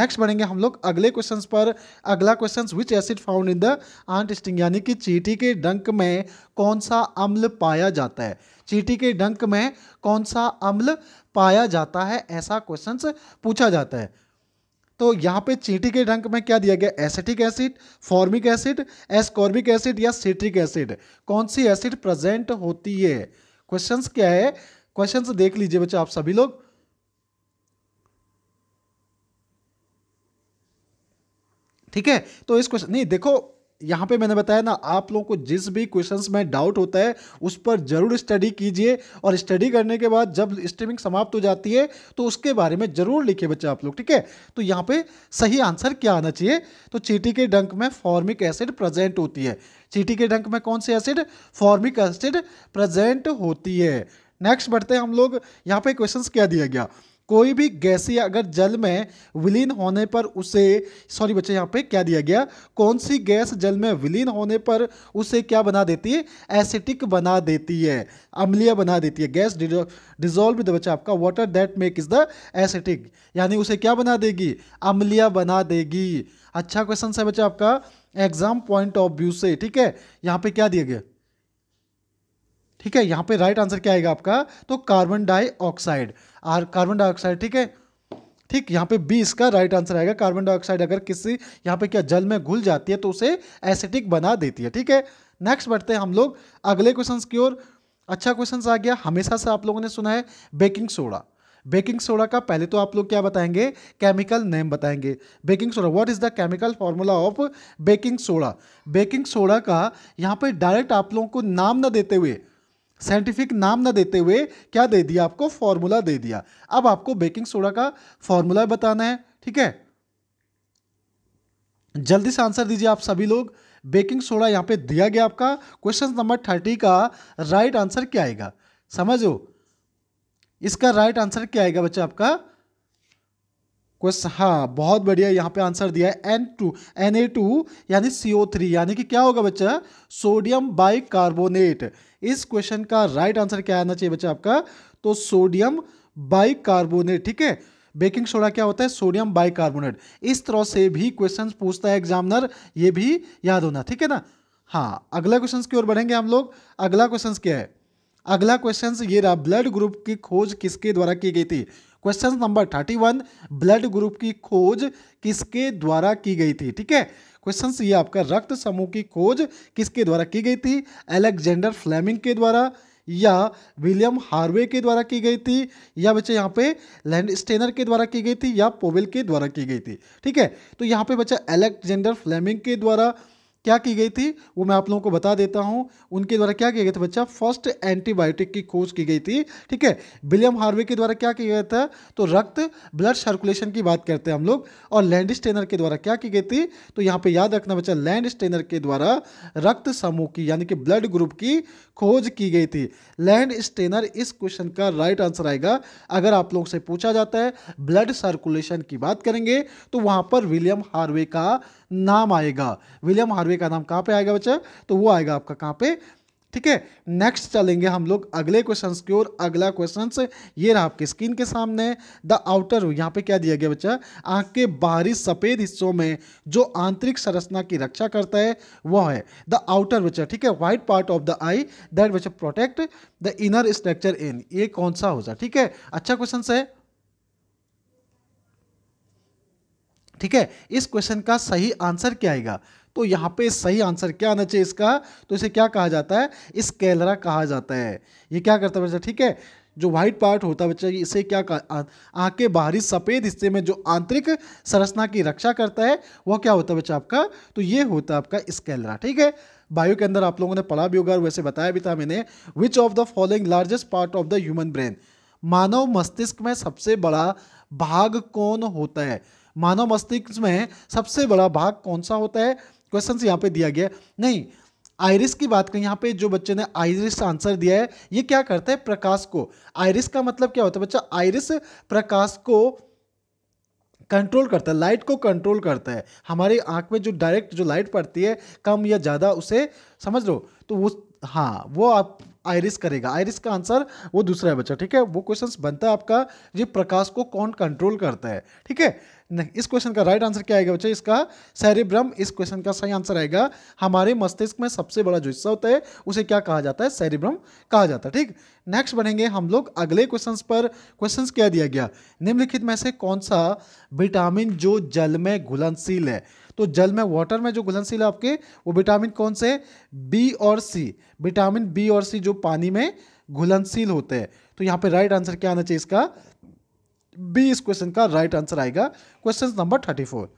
नेक्स्ट बढ़ेंगे हम लोग अगले क्वेश्चन पर अगला question which acid found in the ant sting यानी कि चीटी के डंक में कौन सा अम्ल पाया जाता है चीटी के डंक में कौन सा अम्ल पाया जाता है ऐसा क्वेश्चन पूछा जाता है तो यहाँ पे चींटी के ढंग में क्या दिया गया acetic acid formic acid ascorbic acid या सिट्रिक एसिड कौन सी एसिड प्रेजेंट होती है क्वेश्चंस क्या है क्वेश्चंस देख लीजिए बच्चा आप सभी लोग ठीक है तो इस क्वेश्चन नहीं देखो यहाँ पे मैंने बताया ना आप लोगों को जिस भी क्वेश्चंस में डाउट होता है उस पर जरूर स्टडी कीजिए और स्टडी करने के बाद जब स्ट्रीमिंग समाप्त हो जाती है तो उसके बारे में जरूर लिखे बच्चे आप लोग ठीक है तो यहाँ पे सही आंसर क्या आना चाहिए तो चीटी के डंक में फॉर्मिक एसिड प्रेजेंट होती है चीटी के डंक में कौन सी एसिड फॉर्मिक एसिड प्रेजेंट होती है नेक्स्ट बढ़ते हैं हम लोग यहाँ पे क्वेश्चन क्या दिया गया कोई भी गैसीय अगर जल में विलीन होने पर उसे सॉरी बच्चे यहाँ पे क्या दिया गया कौन सी गैस जल में विलीन होने पर उसे क्या बना देती है एसिटिक बना देती है अम्लीय बना देती है गैस डिजोल्व द बच्चा आपका water that make is the acetic यानी उसे क्या बना देगी अम्लीय बना देगी अच्छा क्वेश्चन है बच्चा आपका एग्जाम पॉइंट ऑफ व्यू से ठीक है यहाँ पे क्या दिया गया ठीक है यहां पे राइट आंसर क्या आएगा आपका तो carbon dioxide are carbon dioxide ठीक है ठीक यहाँ पे बी इसका राइट आंसर आएगा कार्बन डाइऑक्साइड अगर किसी यहाँ पे क्या जल में घुल जाती है तो उसे एसिटिक बना देती है ठीक है नेक्स्ट बढ़ते हैं हम लोग अगले क्वेश्चन की ओर अच्छा क्वेश्चन आ गया हमेशा से आप लोगों ने सुना है बेकिंग सोडा बेकिंग सोडा का पहले तो आप लोग क्या बताएंगे केमिकल नेम बताएंगे baking soda what is the chemical formula of baking soda baking soda का यहाँ पे डायरेक्ट आप लोगों को नाम ना देते हुए साइंटिफिक नाम ना देते हुए क्या दे दिया आपको फॉर्मूला दे दिया अब आपको बेकिंग सोडा का फॉर्मूला बताना है ठीक है जल्दी से आंसर दीजिए आप सभी लोग बेकिंग सोडा यहाँ पे दिया गया आपका क्वेश्चन नंबर थर्टी का राइट आंसर क्या आएगा समझो इसका राइट आंसर क्या आएगा बच्चा आपका क्वेश्चन हाँ बहुत बढ़िया यहाँ पे आंसर दिया है N two N A two यानी सी ओ थ्री यानी कि क्या होगा बच्चा सोडियम बाई कार्बोनेट इस क्वेश्चन का राइट आंसर क्या आना चाहिए बच्चा आपका तो सोडियम बाइकार्बोनेट ठीक है बेकिंग सोडा क्या होता है सोडियम बाइकार्बोनेट इस तरह से भी क्वेश्चन पूछता है एग्जामिनर ये भी याद होना ठीक है ना हाँ अगला क्वेश्चन की ओर बढ़ेंगे हम लोग अगला क्वेश्चन क्या है अगला क्वेश्चन ये रहा ब्लड ग्रुप की खोज किसके द्वारा की गई थी question number thirty one blood group की खोज किसके द्वारा की गई थी ठीक है क्वेश्चन ये आपका रक्त समूह की खोज किसके द्वारा की गई थी एलेक्जेंडर फ्लेमिंग के द्वारा या विलियम हार्वे के द्वारा की गई थी या बच्चे यहाँ पे लैंड स्टेनर के द्वारा की गई थी या पोवेल के द्वारा की गई थी ठीक है तो यहाँ पे बच्चा एलेक्जेंडर फ्लेमिंग के द्वारा क्या की गई थी वो मैं आप लोगों को बता देता हूँ उनके द्वारा क्या किया गया था बच्चा फर्स्ट एंटीबायोटिक की खोज की गई थी ठीक है विलियम हार्वे के द्वारा क्या किया गया था तो रक्त ब्लड सर्कुलेशन की बात करते हैं हम लोग और लैंड स्टेनर के द्वारा क्या की गई थी तो यहाँ पे याद रखना बच्चा लैंड स्टेनर के द्वारा रक्त समूह की यानी कि ब्लड ग्रुप की खोज की गई थी लैंड स्टेनर इस क्वेश्चन का राइट आंसर आएगा अगर आप लोगों से पूछा जाता है ब्लड सर्कुलेशन की बात करेंगे तो वहाँ पर विलियम हार्वे का नाम आएगा विलियम हार्वे का नाम कहाँ पे आएगा बच्चा तो वो आएगा आपका कहाँ पे ठीक है नेक्स्ट चलेंगे हम लोग अगले क्वेश्चन की ओर अगला क्वेश्चन ये रहा आपके स्क्रीन के सामने द आउटर यहाँ पे क्या दिया गया बच्चा आंख के बाहरी सफेद हिस्सों में जो आंतरिक संरचना की रक्षा करता है वह है द आउटर बच्चा ठीक है white part of the eye that बच्चा प्रोटेक्ट द इनर स्ट्रक्चर इन ये कौन सा हो जाए ठीक है अच्छा क्वेश्चन है ठीक है इस क्वेश्चन का सही आंसर क्या आएगा तो यहाँ पे सही आंसर क्या आना चाहिए इसका तो इसे क्या कहा जाता है इस कैलरा कहा जाता है ये क्या करता है बच्चा ठीक है जो व्हाइट पार्ट होता है बच्चा इसे क्या आँख के बाहरी सफ़ेद हिस्से में जो आंतरिक संरचना की रक्षा करता है वह क्या होता है बच्चा आपका तो ये होता है आपका स्केलरा ठीक है बायो के अंदर आप लोगों ने पढ़ा भी होगा वैसे बताया भी था मैंने which of the following largest part of the human brain मानव मस्तिष्क में सबसे बड़ा भाग कौन होता है मानव मस्तिष्क में सबसे बड़ा भाग कौन सा होता है क्वेश्चन यहाँ पे दिया गया नहीं आयरिस की बात करें यहाँ पे जो बच्चे ने आयरिस आंसर दिया है ये क्या करता है प्रकाश को आयरिस का मतलब क्या होता है बच्चा आयरिस प्रकाश को कंट्रोल करता है लाइट को कंट्रोल करता है हमारी आंख में जो डायरेक्ट जो लाइट पड़ती है कम या ज़्यादा उसे समझ लो तो वो हाँ वो आप आयरिस करेगा आयरिस का आंसर वो दूसरा है बच्चा ठीक है वो क्वेश्चन बनता है आपका ये प्रकाश को कौन कंट्रोल करता है ठीक है नहीं इस क्वेश्चन का राइट आंसर क्या आएगा बच्चे इसका सेरिब्रम इस क्वेश्चन का सही आंसर आएगा हमारे मस्तिष्क में सबसे बड़ा जो हिस्सा होता है उसे क्या कहा जाता है सेरिब्रम कहा जाता है ठीक नेक्स्ट बढ़ेंगे हम लोग अगले क्वेश्चंस पर क्वेश्चंस क्या दिया गया निम्नलिखित में से कौन सा विटामिन जो जल में घुलनशील है तो जल में वाटर में जो घुलनशील है आपके वो विटामिन कौन से बी और सी विटामिन बी और सी जो पानी में घुलनशील होते हैं तो यहाँ पे राइट आंसर क्या आना चाहिए इसका बी इस क्वेश्चन का राइट आंसर आएगा क्वेश्चन नंबर थर्टी फोर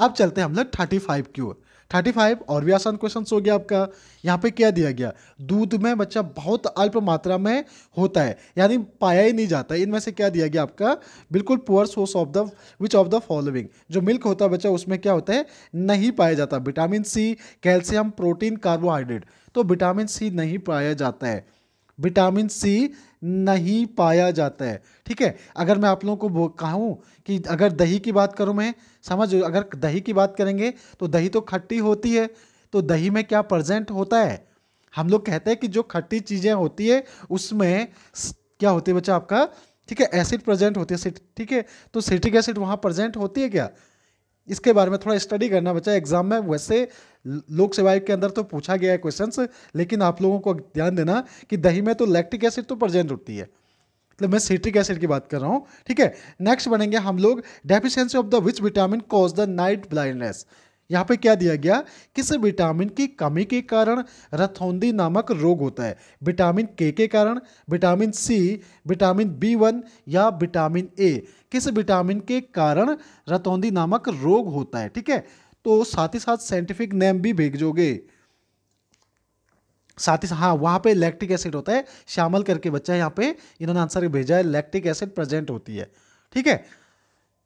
अब चलते हैं हम लोग थर्टी फाइव की ओर थर्टी फाइव और भी आसान क्वेश्चन हो गया आपका यहाँ पे क्या दिया गया दूध में बच्चा बहुत अल्प मात्रा में होता है यानी पाया ही नहीं जाता इनमें से क्या दिया गया आपका बिल्कुल poor source of the which of the following जो मिल्क होता है बच्चा उसमें क्या होता है नहीं पाया जाता vitamin C calcium protein carbohydrate तो विटामिन सी नहीं पाया जाता है विटामिन सी नहीं पाया जाता है ठीक है अगर मैं आप लोगों को कहूँ कि अगर दही की बात करूँ मैं समझ अगर दही की बात करेंगे तो दही तो खट्टी होती है तो दही में क्या प्रजेंट होता है हम लोग कहते हैं कि जो खट्टी चीज़ें होती है उसमें क्या होती है बच्चा आपका ठीक है एसिड प्रेजेंट होती है ठीक है तो सिट्रिक एसिड वहाँ प्रेजेंट होती है क्या इसके बारे में थोड़ा स्टडी करना बच्चा एग्जाम में वैसे लोक सेवा आयोग के अंदर तो पूछा गया है क्वेश्चन लेकिन आप लोगों को ध्यान देना कि दही में तो लैक्टिक एसिड तो प्रजेंट होती है मतलब मैं सिट्रिक एसिड की बात कर रहा हूँ ठीक है नेक्स्ट बनेंगे हम लोग deficiency of the which vitamin cause the night blindness यहाँ पे क्या दिया गया किस विटामिन की कमी के कारण रथौंदी नामक रोग होता है विटामिन के के कारण vitamin C vitamin B one या विटामिन ए किस विटामिन के कारण रथौंदी नामक रोग होता है ठीक है तो साथ ही साथ साइंटिफिक नेम भी भेजोगे साथ ही हाँ वहाँ पे लैक्टिक एसिड होता है श्यामल करके बच्चा यहाँ पे इन्होंने आंसर भेजा है लैक्टिक एसिड प्रेजेंट होती है ठीक है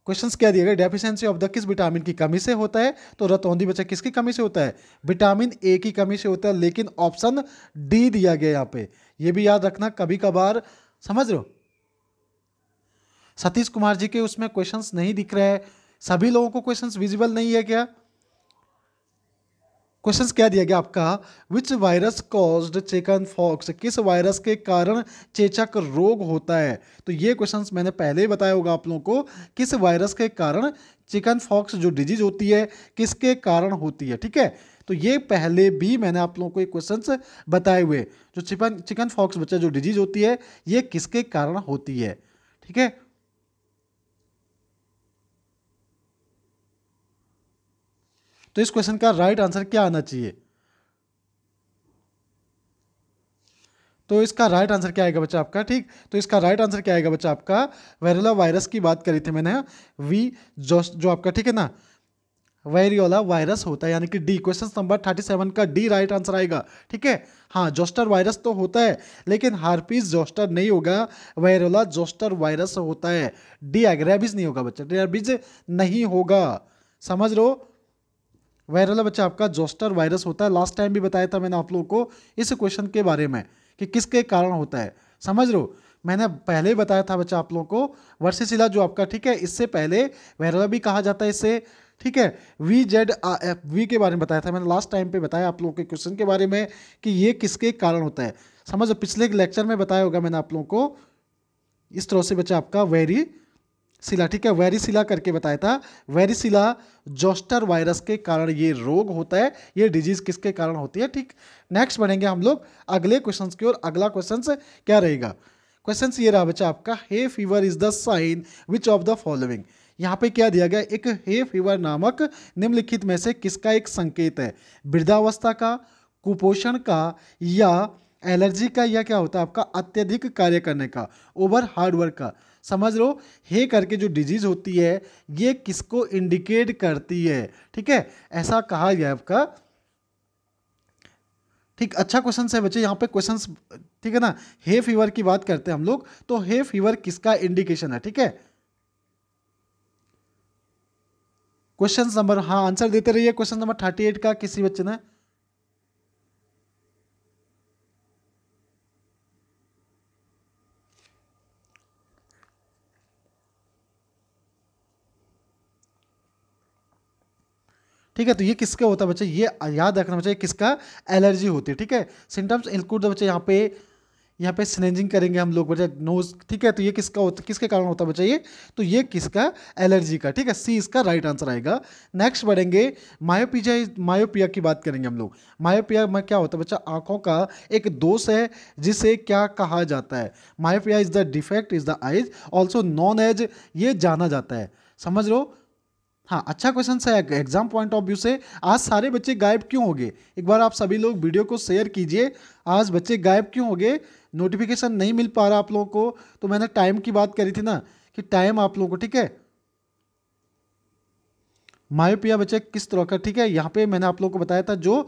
क्वेश्चंस क्या दिए गए डेफिशिएंसी ऑफ द किस विटामिन की कमी से होता है तो रतौंधी बच्चा किसकी कमी से होता है विटामिन ए की कमी से होता है लेकिन ऑप्शन डी दिया गया यहाँ पे ये भी याद रखना कभी कभार समझ रहे हो सतीश कुमार जी के उसमें क्वेश्चंस नहीं दिख रहे हैं सभी लोगों को क्वेश्चंस विजिबल नहीं है क्या क्वेश्चन क्या दिया गया आपका which virus caused chicken pox किस वायरस के कारण चेचक रोग होता है तो ये क्वेश्चन मैंने पहले ही बताया होगा आप लोगों को किस वायरस के कारण चिकन फॉक्स जो डिजीज होती है किसके कारण होती है ठीक है तो ये पहले भी मैंने आप लोगों को ये क्वेश्चन बताए हुए जो चिकन चिकन फॉक्स बच्चा जो डिजीज होती है ये किसके कारण होती है ठीक है तो इस क्वेश्चन का राइट आंसर क्या आना चाहिए तो इसका राइट आंसर क्या आएगा बच्चा आपका ठीक तो इसका राइट आंसर क्या आएगा बच्चा आपका वेरोला वायरस की बात करी थी मैंने वी हाँ। जो जो आपका ठीक है ना वायरियोला वायरस होता है यानी कि D question number thirty seven का डी राइट आंसर आएगा ठीक है हाँ जोस्टर वायरस तो होता है लेकिन हार्पीज जोस्टर नहीं होगा वायरोला जोस्टर वायरस होता है डी एग्रेबिज नहीं होगा बच्चा रेबिज नहीं होगा समझ लो वायरल है बच्चा आपका जोस्टर वायरस होता है लास्ट टाइम भी बताया था मैंने आप लोगों को इस क्वेश्चन के बारे में कि किसके कारण होता है समझ लो मैंने पहले बताया था बच्चा आप लोगों को वर्षशिला जो आपका ठीक है इससे पहले वैरला भी कहा जाता है इससे ठीक है वी जेड वी के बारे में बताया था मैंने लास्ट टाइम पे बताया आप लोगों के क्वेश्चन के बारे में कि ये किसके कारण होता है समझ पिछले लेक्चर में बताया होगा मैंने आप लोगों को इस तरह से बच्चा आपका वेरी सिला ठीक है वेरिसिला करके बताया था वेरिसिला जोस्टर वायरस के कारण ये रोग होता है ये डिजीज किसके कारण होती है ठीक नेक्स्ट बढ़ेंगे हम लोग अगले क्वेश्चन की ओर अगला क्वेश्चन क्या रहेगा क्वेश्चन ये रहा बच्चा आपका hay fever is the sign which of the following यहाँ पे क्या दिया गया एक हे फीवर नामक निम्नलिखित में से किसका एक संकेत है वृद्धावस्था का कुपोषण का या एलर्जी का या क्या होता है आपका अत्यधिक कार्य करने का ओवर हार्ड वर्क का समझ लो हे करके जो डिजीज़ होती है ये किसको इंडिकेट करती है ठीक है ऐसा कहा गया आपका ठीक अच्छा क्वेश्चन है बच्चे यहाँ पे क्वेश्चंस ठीक है ना हे फीवर की बात करते हैं हम लोग तो हे फीवर किसका इंडिकेशन है ठीक है क्वेश्चन नंबर हाँ आंसर देते रहिए क्वेश्चन नंबर थर्टी एट का किसी बच्चे ने ठीक है तो ये किसका होता है बच्चे ये याद रखना बच्चा किसका एलर्जी होती है ठीक है सिम्टम्स इंक्लूड द बच्चे यहाँ पे यहाँ पे स्नेजिंग करेंगे हम लोग बच्चे नोज ठीक है तो ये किसका होता किसके कारण होता है बच्चा ये तो ये किसका एलर्जी का ठीक है सी इसका राइट आंसर आएगा नेक्स्ट बढ़ेंगे मायोपीजा मायोपिया की बात करेंगे हम लोग मायोपिया में क्या होता है बच्चा आंखों का एक दोष है जिसे क्या कहा जाता है myopia is the defect is the eyes also known as ये जाना जाता है समझ लो हाँ अच्छा क्वेश्चन है एग्जाम पॉइंट ऑफ व्यू से आज सारे बच्चे गायब क्यों हो गए एक बार आप सभी लोग वीडियो को शेयर कीजिए आज बच्चे गायब क्यों हो गए नोटिफिकेशन नहीं मिल पा रहा आप लोगों को तो मैंने टाइम की बात करी थी ना कि टाइम आप लोगों को ठीक है मायोपिया बच्चे किस तरह का ठीक है यहाँ पे मैंने आप लोगों को बताया था जो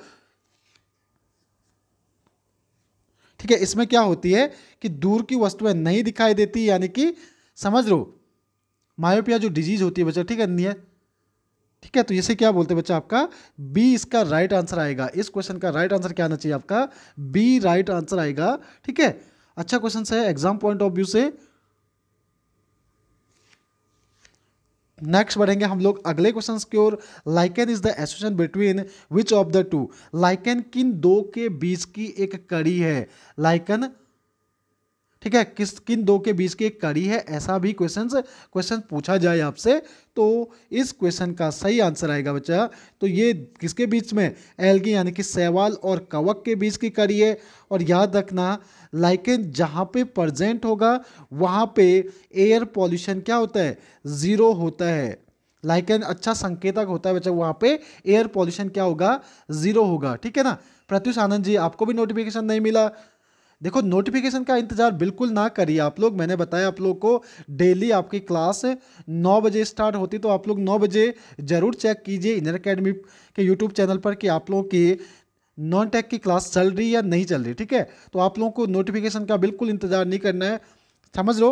ठीक है इसमें क्या होती है कि दूर की वस्तुएं नहीं दिखाई देती यानी कि समझ लो मायोपिया जो डिजीज होती है बच्चा ठीक है ठीक है तो इसे क्या बोलते हैं बच्चा आपका बी इसका राइट आंसर आएगा इस क्वेश्चन का राइट आंसर क्या आना चाहिए आपका बी राइट आंसर आएगा ठीक है अच्छा क्वेश्चन है एग्जाम पॉइंट ऑफ व्यू से नेक्स्ट बढ़ेंगे हम लोग अगले क्वेश्चन की ओर lichen is the association between which of the two lichen किन दो के बीच की एक कड़ी है लाइकन ठीक है किस किन दो के बीच की एक कड़ी है ऐसा भी क्वेश्चन क्वेश्चन पूछा जाए आपसे तो इस क्वेश्चन का सही आंसर आएगा बच्चा तो ये किसके बीच में एल्गी यानी कि सहवाल और कवक के बीच की कड़ी है और याद रखना लाइकेन जहाँ पे प्रजेंट होगा वहाँ पे एयर पॉल्यूशन क्या होता है ज़ीरो होता है लाइकन अच्छा संकेतक होता है बच्चा वहाँ पे एयर पॉल्यूशन क्या होगा ज़ीरो होगा ठीक है ना प्रत्युष आनंद जी आपको भी नोटिफिकेशन नहीं मिला देखो नोटिफिकेशन का इंतज़ार बिल्कुल ना करिए आप लोग मैंने बताया आप लोग को डेली आपकी क्लास नौ बजे स्टार्ट होती तो आप लोग नौ बजे ज़रूर चेक कीजिए इनर अकेडमी के यूट्यूब चैनल पर कि आप लोगों की नॉन टेक की क्लास चल रही है या नहीं चल रही ठीक है तो आप लोगों को नोटिफिकेशन का बिल्कुल इंतजार नहीं करना है समझ लो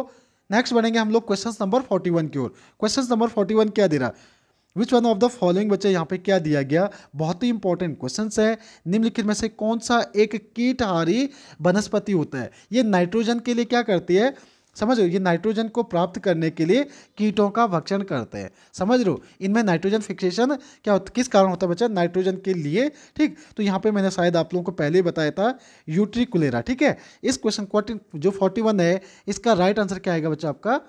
नेक्स्ट बढ़ेंगे हम लोग क्वेश्चन नंबर फोर्टी वन की ओर क्वेश्चन नंबर फोर्टी वन क्या दे रहा है which one of the following बच्चे यहाँ पे क्या दिया गया बहुत ही इंपॉर्टेंट क्वेश्चन है निम्नलिखित में से कौन सा एक कीटहारी वनस्पति होता है ये नाइट्रोजन के लिए क्या करती है समझ रहे हो ये नाइट्रोजन को प्राप्त करने के लिए कीटों का भक्षण करते हैं समझ रहे हो इनमें नाइट्रोजन फिक्सेशन क्या होता किस कारण होता है बच्चा नाइट्रोजन के लिए ठीक तो यहाँ पे मैंने शायद आप लोगों को पहले ही बताया था यूट्रिकुलेरा ठीक है इस क्वेश्चन जो फोर्टी है इसका राइट आंसर क्या आएगा बच्चा आपका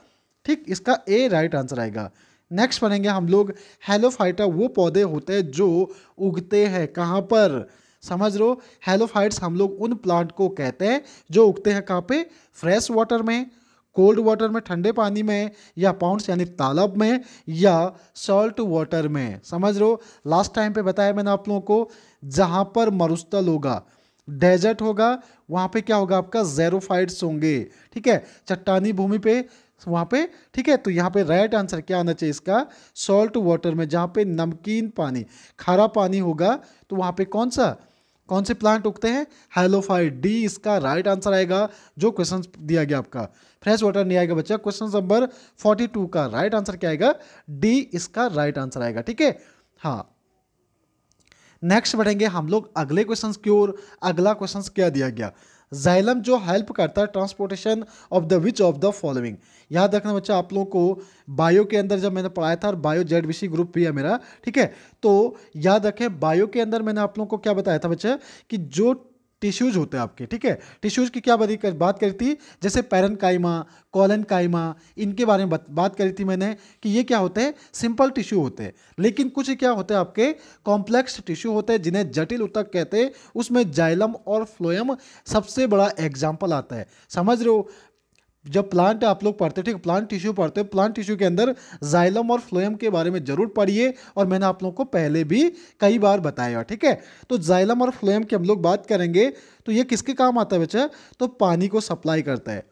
ठीक इसका ए राइट आंसर आएगा नेक्स्ट पढ़ेंगे हम लोग हेलोफाइटा वो पौधे होते हैं जो उगते हैं कहाँ पर समझ लो हेलोफाइट्स हम लोग उन प्लांट को कहते हैं जो उगते हैं कहाँ पे फ्रेश वाटर में कोल्ड वाटर में ठंडे पानी में या पाउंड्स यानी तालाब में या सॉल्ट वाटर में समझ लो लास्ट टाइम पे बताया मैंने आप लोगों को जहाँ पर मरुस्थल होगा डेजर्ट होगा वहाँ पे क्या होगा आपका जेरोफाइट्स होंगे ठीक है चट्टानी भूमि पे वहाँ पे ठीक है तो यहाँ पे राइट आंसर क्या आना चाहिए इसका सॉल्ट वाटर में जहाँ पे नमकीन पानी खारा पानी होगा तो वहाँ पे कौन सा कौन से प्लांट उगते हैं हेलोफाइड डी इसका राइट आंसर आएगा जो क्वेश्चन दिया गया आपका फ्रेश वाटर नहीं आएगा बच्चा क्वेश्चन नंबर टू का राइट आंसर क्या आएगा डी इसका राइट आंसर आएगा ठीक है हाँ नेक्स्ट बढ़ेंगे हम लोग अगले क्वेश्चन की ओर अगला क्वेश्चन क्या दिया गया जाइलम जो हेल्प करता है transportation of the which of the following याद रखना बच्चा आप लोगों को बायो के अंदर जब मैंने पढ़ाया था और बायो जेड ग्रुप भी है मेरा ठीक है तो याद रखें बायो के अंदर मैंने आप लोगों को क्या बताया था बच्चा कि जो टिश्यूज होते हैं आपके ठीक है टिश्यूज की क्या कर, बात करी थी जैसे पैरन कायमा कॉलन कायमा इनके बारे में बात करी थी मैंने कि ये क्या होते हैं सिंपल टिश्यू होते हैं लेकिन कुछ क्या होते हैं आपके कॉम्प्लेक्स टिश्यू होते हैं जिन्हें जटिल उतक कहते हैं उसमें जाइलम और फ्लोयम सबसे बड़ा एग्जाम्पल आता है समझ रहे हो जब प्लांट आप लोग पढ़ते ठीक प्लांट टिश्यू पढ़ते प्लांट टिश्यू के अंदर जाइलम और फ्लोएम के बारे में जरूर पढ़िए और मैंने आप लोगों को पहले भी कई बार बताया ठीक है तो जाइलम और फ्लोएम की हम लोग बात करेंगे तो ये किसके काम आता है बच्चा तो पानी को सप्लाई करता है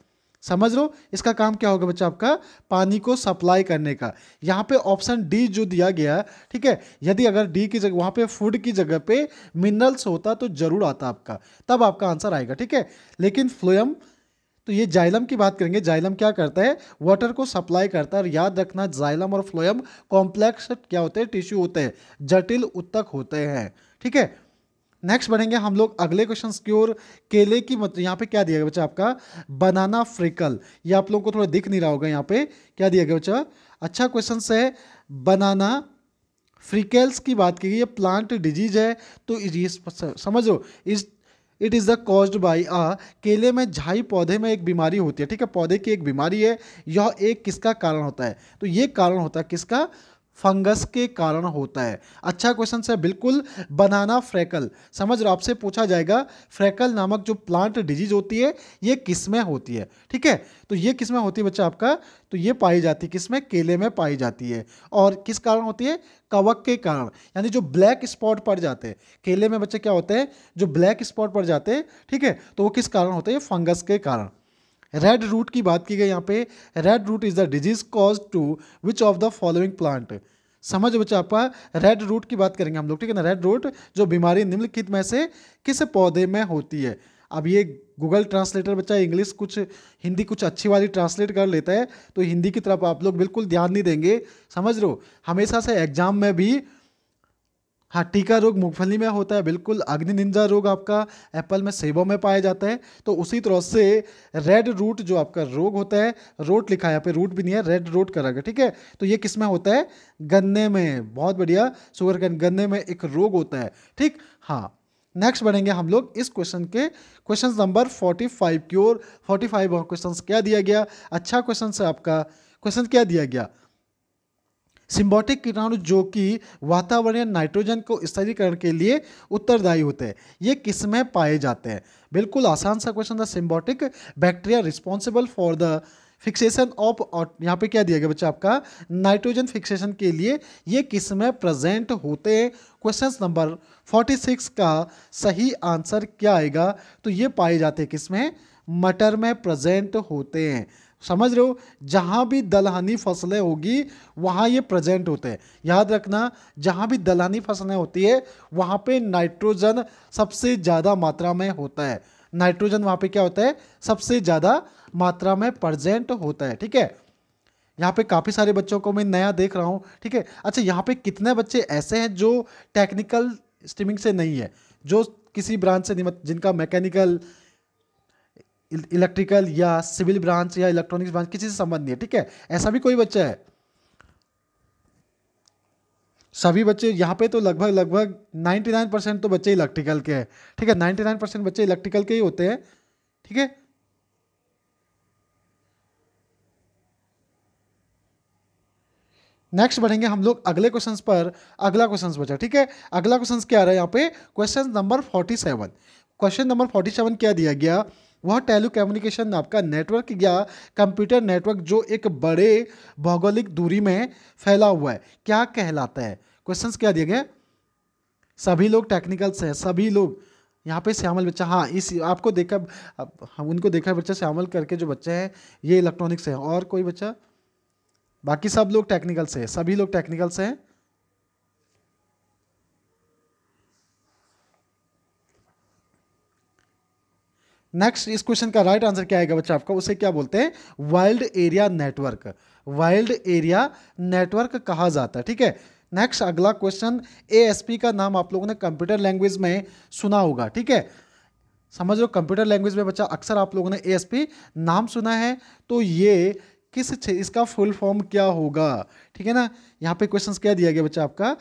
समझ लो इसका काम क्या होगा बच्चा आपका पानी को सप्लाई करने का यहाँ पे ऑप्शन डी जो दिया गया ठीक है यदि अगर डी की जगह वहाँ पे फूड की जगह पे मिनरल्स होता तो जरूर आता आपका तब आपका आंसर आएगा ठीक है लेकिन फ्लोएम तो ये जाइलम की बात करेंगे जाइलम क्या करता है वाटर को सप्लाई करता है और याद रखना जाइलम और फ्लोयम कॉम्प्लेक्स क्या होते हैं टिश्यू होते हैं जटिल उत्तक होते हैं ठीक है नेक्स्ट बढ़ेंगे हम लोग अगले क्वेश्चन की ओर केले की मतलब यहाँ पे क्या दिया गया बच्चा आपका बनाना फ्रिकल ये आप लोगों को थोड़ा दिख नहीं रहा होगा यहाँ पे क्या दिया गया बच्चा अच्छा क्वेश्चन है बनाना फ्रिकल्स की बात की गई ये प्लांट डिजीज है तो ये समझो इस it is the caused by a केले में झाई पौधे में एक बीमारी होती है ठीक है पौधे की एक बीमारी है यह एक किसका कारण होता है तो ये कारण होता है किसका फंगस के कारण होता है अच्छा क्वेश्चन सर बिल्कुल बनाना फ्रैकल समझ रहे आपसे पूछा जाएगा फ्रैकल नामक जो प्लांट डिजीज होती है ये किस में होती है ठीक है तो ये किस में होती है बच्चा आपका तो ये पाई जाती है किस में केले में पाई जाती है और किस कारण होती है कवक के कारण यानी जो ब्लैक स्पॉट पड़ जाते हैं केले में बच्चे क्या होते हैं जो ब्लैक स्पॉट पड़ जाते हैं ठीक है तो वो किस कारण होते हैं फंगस के कारण रेड रूट की बात की गई यहाँ पे red root is the disease cause to which of the following plant समझ बच्चा आपका रेड रूट की बात करेंगे हम लोग ठीक है ना रेड रूट जो बीमारी निम्नलिखित में से किस पौधे में होती है अब ये गूगल ट्रांसलेटर बच्चा इंग्लिश कुछ हिंदी कुछ अच्छी वाली ट्रांसलेट कर लेता है तो हिंदी की तरफ आप लोग बिल्कुल ध्यान नहीं देंगे समझ लो हमेशा से एग्जाम में भी हाँ टीका रोग मूंगफली में होता है बिल्कुल अग्नि निंजा रोग आपका एप्पल में सेबों में पाया जाता है तो उसी तरह से रेड रूट जो आपका रोग होता है रोट लिखा है यहाँ पे रूट भी नहीं है रेड रोट करा गया ठीक है तो ये किस में होता है गन्ने में बहुत बढ़िया शुगर कैन गन्ने में एक रोग होता है ठीक हाँ नेक्स्ट बढ़ेंगे हम लोग इस क्वेश्चन के क्वेश्चन नंबर फोर्टी फाइव की ओर फोर्टी फाइव क्वेश्चन क्या दिया गया अच्छा क्वेश्चन है आपका क्वेश्चन क्या दिया गया सिम्बॉटिक कीटाणु जो कि वातावरणीय नाइट्रोजन को स्थिरीकरण के लिए उत्तरदायी होते हैं ये किस में पाए जाते हैं बिल्कुल आसान सा क्वेश्चन था symbiotic bacteria responsible for the fixation of यहाँ पे क्या दिया गया बच्चा आपका नाइट्रोजन फिक्सेशन के लिए ये किस में प्रजेंट होते हैं क्वेश्चन नंबर फोर्टी सिक्स का सही आंसर क्या आएगा तो ये पाए जाते हैं किस में मटर में प्रजेंट होते हैं समझ रहे हो जहाँ भी दलहनी फसलें होगी वहाँ ये प्रेजेंट होते हैं याद रखना जहाँ भी दलहनी फसलें होती है वहाँ पे नाइट्रोजन सबसे ज़्यादा मात्रा में होता है नाइट्रोजन वहाँ पे क्या होता है सबसे ज़्यादा मात्रा में प्रजेंट होता है ठीक है यहाँ पे काफ़ी सारे बच्चों को मैं नया देख रहा हूँ ठीक है अच्छा यहाँ पे कितने बच्चे ऐसे हैं जो टेक्निकल स्ट्रीमिंग से नहीं है जो किसी ब्रांच से नहीं जिनका मैकेनिकल इलेक्ट्रिकल या सिविल ब्रांच या इलेक्ट्रॉनिक्स ब्रांच किसी से संबंध नहीं है ठीक है ऐसा भी कोई बच्चा है सभी बच्चे यहाँ पे तो लगभग लगभग 99 परसेंट तो बच्चे इलेक्ट्रिकल के हैं ठीक है 99 परसेंट बच्चे इलेक्ट्रिकल के ही होते हैं ठीक है नेक्स्ट बढ़ेंगे हम लोग अगले क्वेश्चंस पर अगला क्वेश्चंस बचा ठीक है अगला क्वेश्चंस क्या आ रहा है यहाँ पे क्वेश्चन नंबर 47 क्वेश्चन नंबर 47 क्या दिया गया वह टेलीकम्युनिकेशन आपका नेटवर्क या कंप्यूटर नेटवर्क जो एक बड़े भौगोलिक दूरी में फैला हुआ है क्या कहलाता है क्वेश्चन क्या दिए गए सभी लोग टेक्निकल से हैं सभी लोग यहाँ पे श्यामल बच्चा हाँ इस आपको देखा हम उनको देखा बच्चा श्यामल करके जो बच्चे हैं ये इलेक्ट्रॉनिक्स हैं और कोई बच्चा बाकी सब लोग टेक्निकल से हैं सभी लोग टेक्निकल से हैं नेक्स्ट इस क्वेश्चन का राइट आंसर क्या आएगा बच्चा आपका उसे क्या बोलते हैं wild area network wild area network कहा जाता है ठीक है नेक्स्ट अगला क्वेश्चन एएसपी का नाम आप लोगों ने कंप्यूटर लैंग्वेज में सुना होगा ठीक है समझ लो कंप्यूटर लैंग्वेज में बच्चा अक्सर आप लोगों ने ए नाम सुना है तो ये किस इसका फुल फॉर्म क्या होगा ठीक है ना यहाँ पे क्वेश्चंस क्या दिया गया बच्चा आपका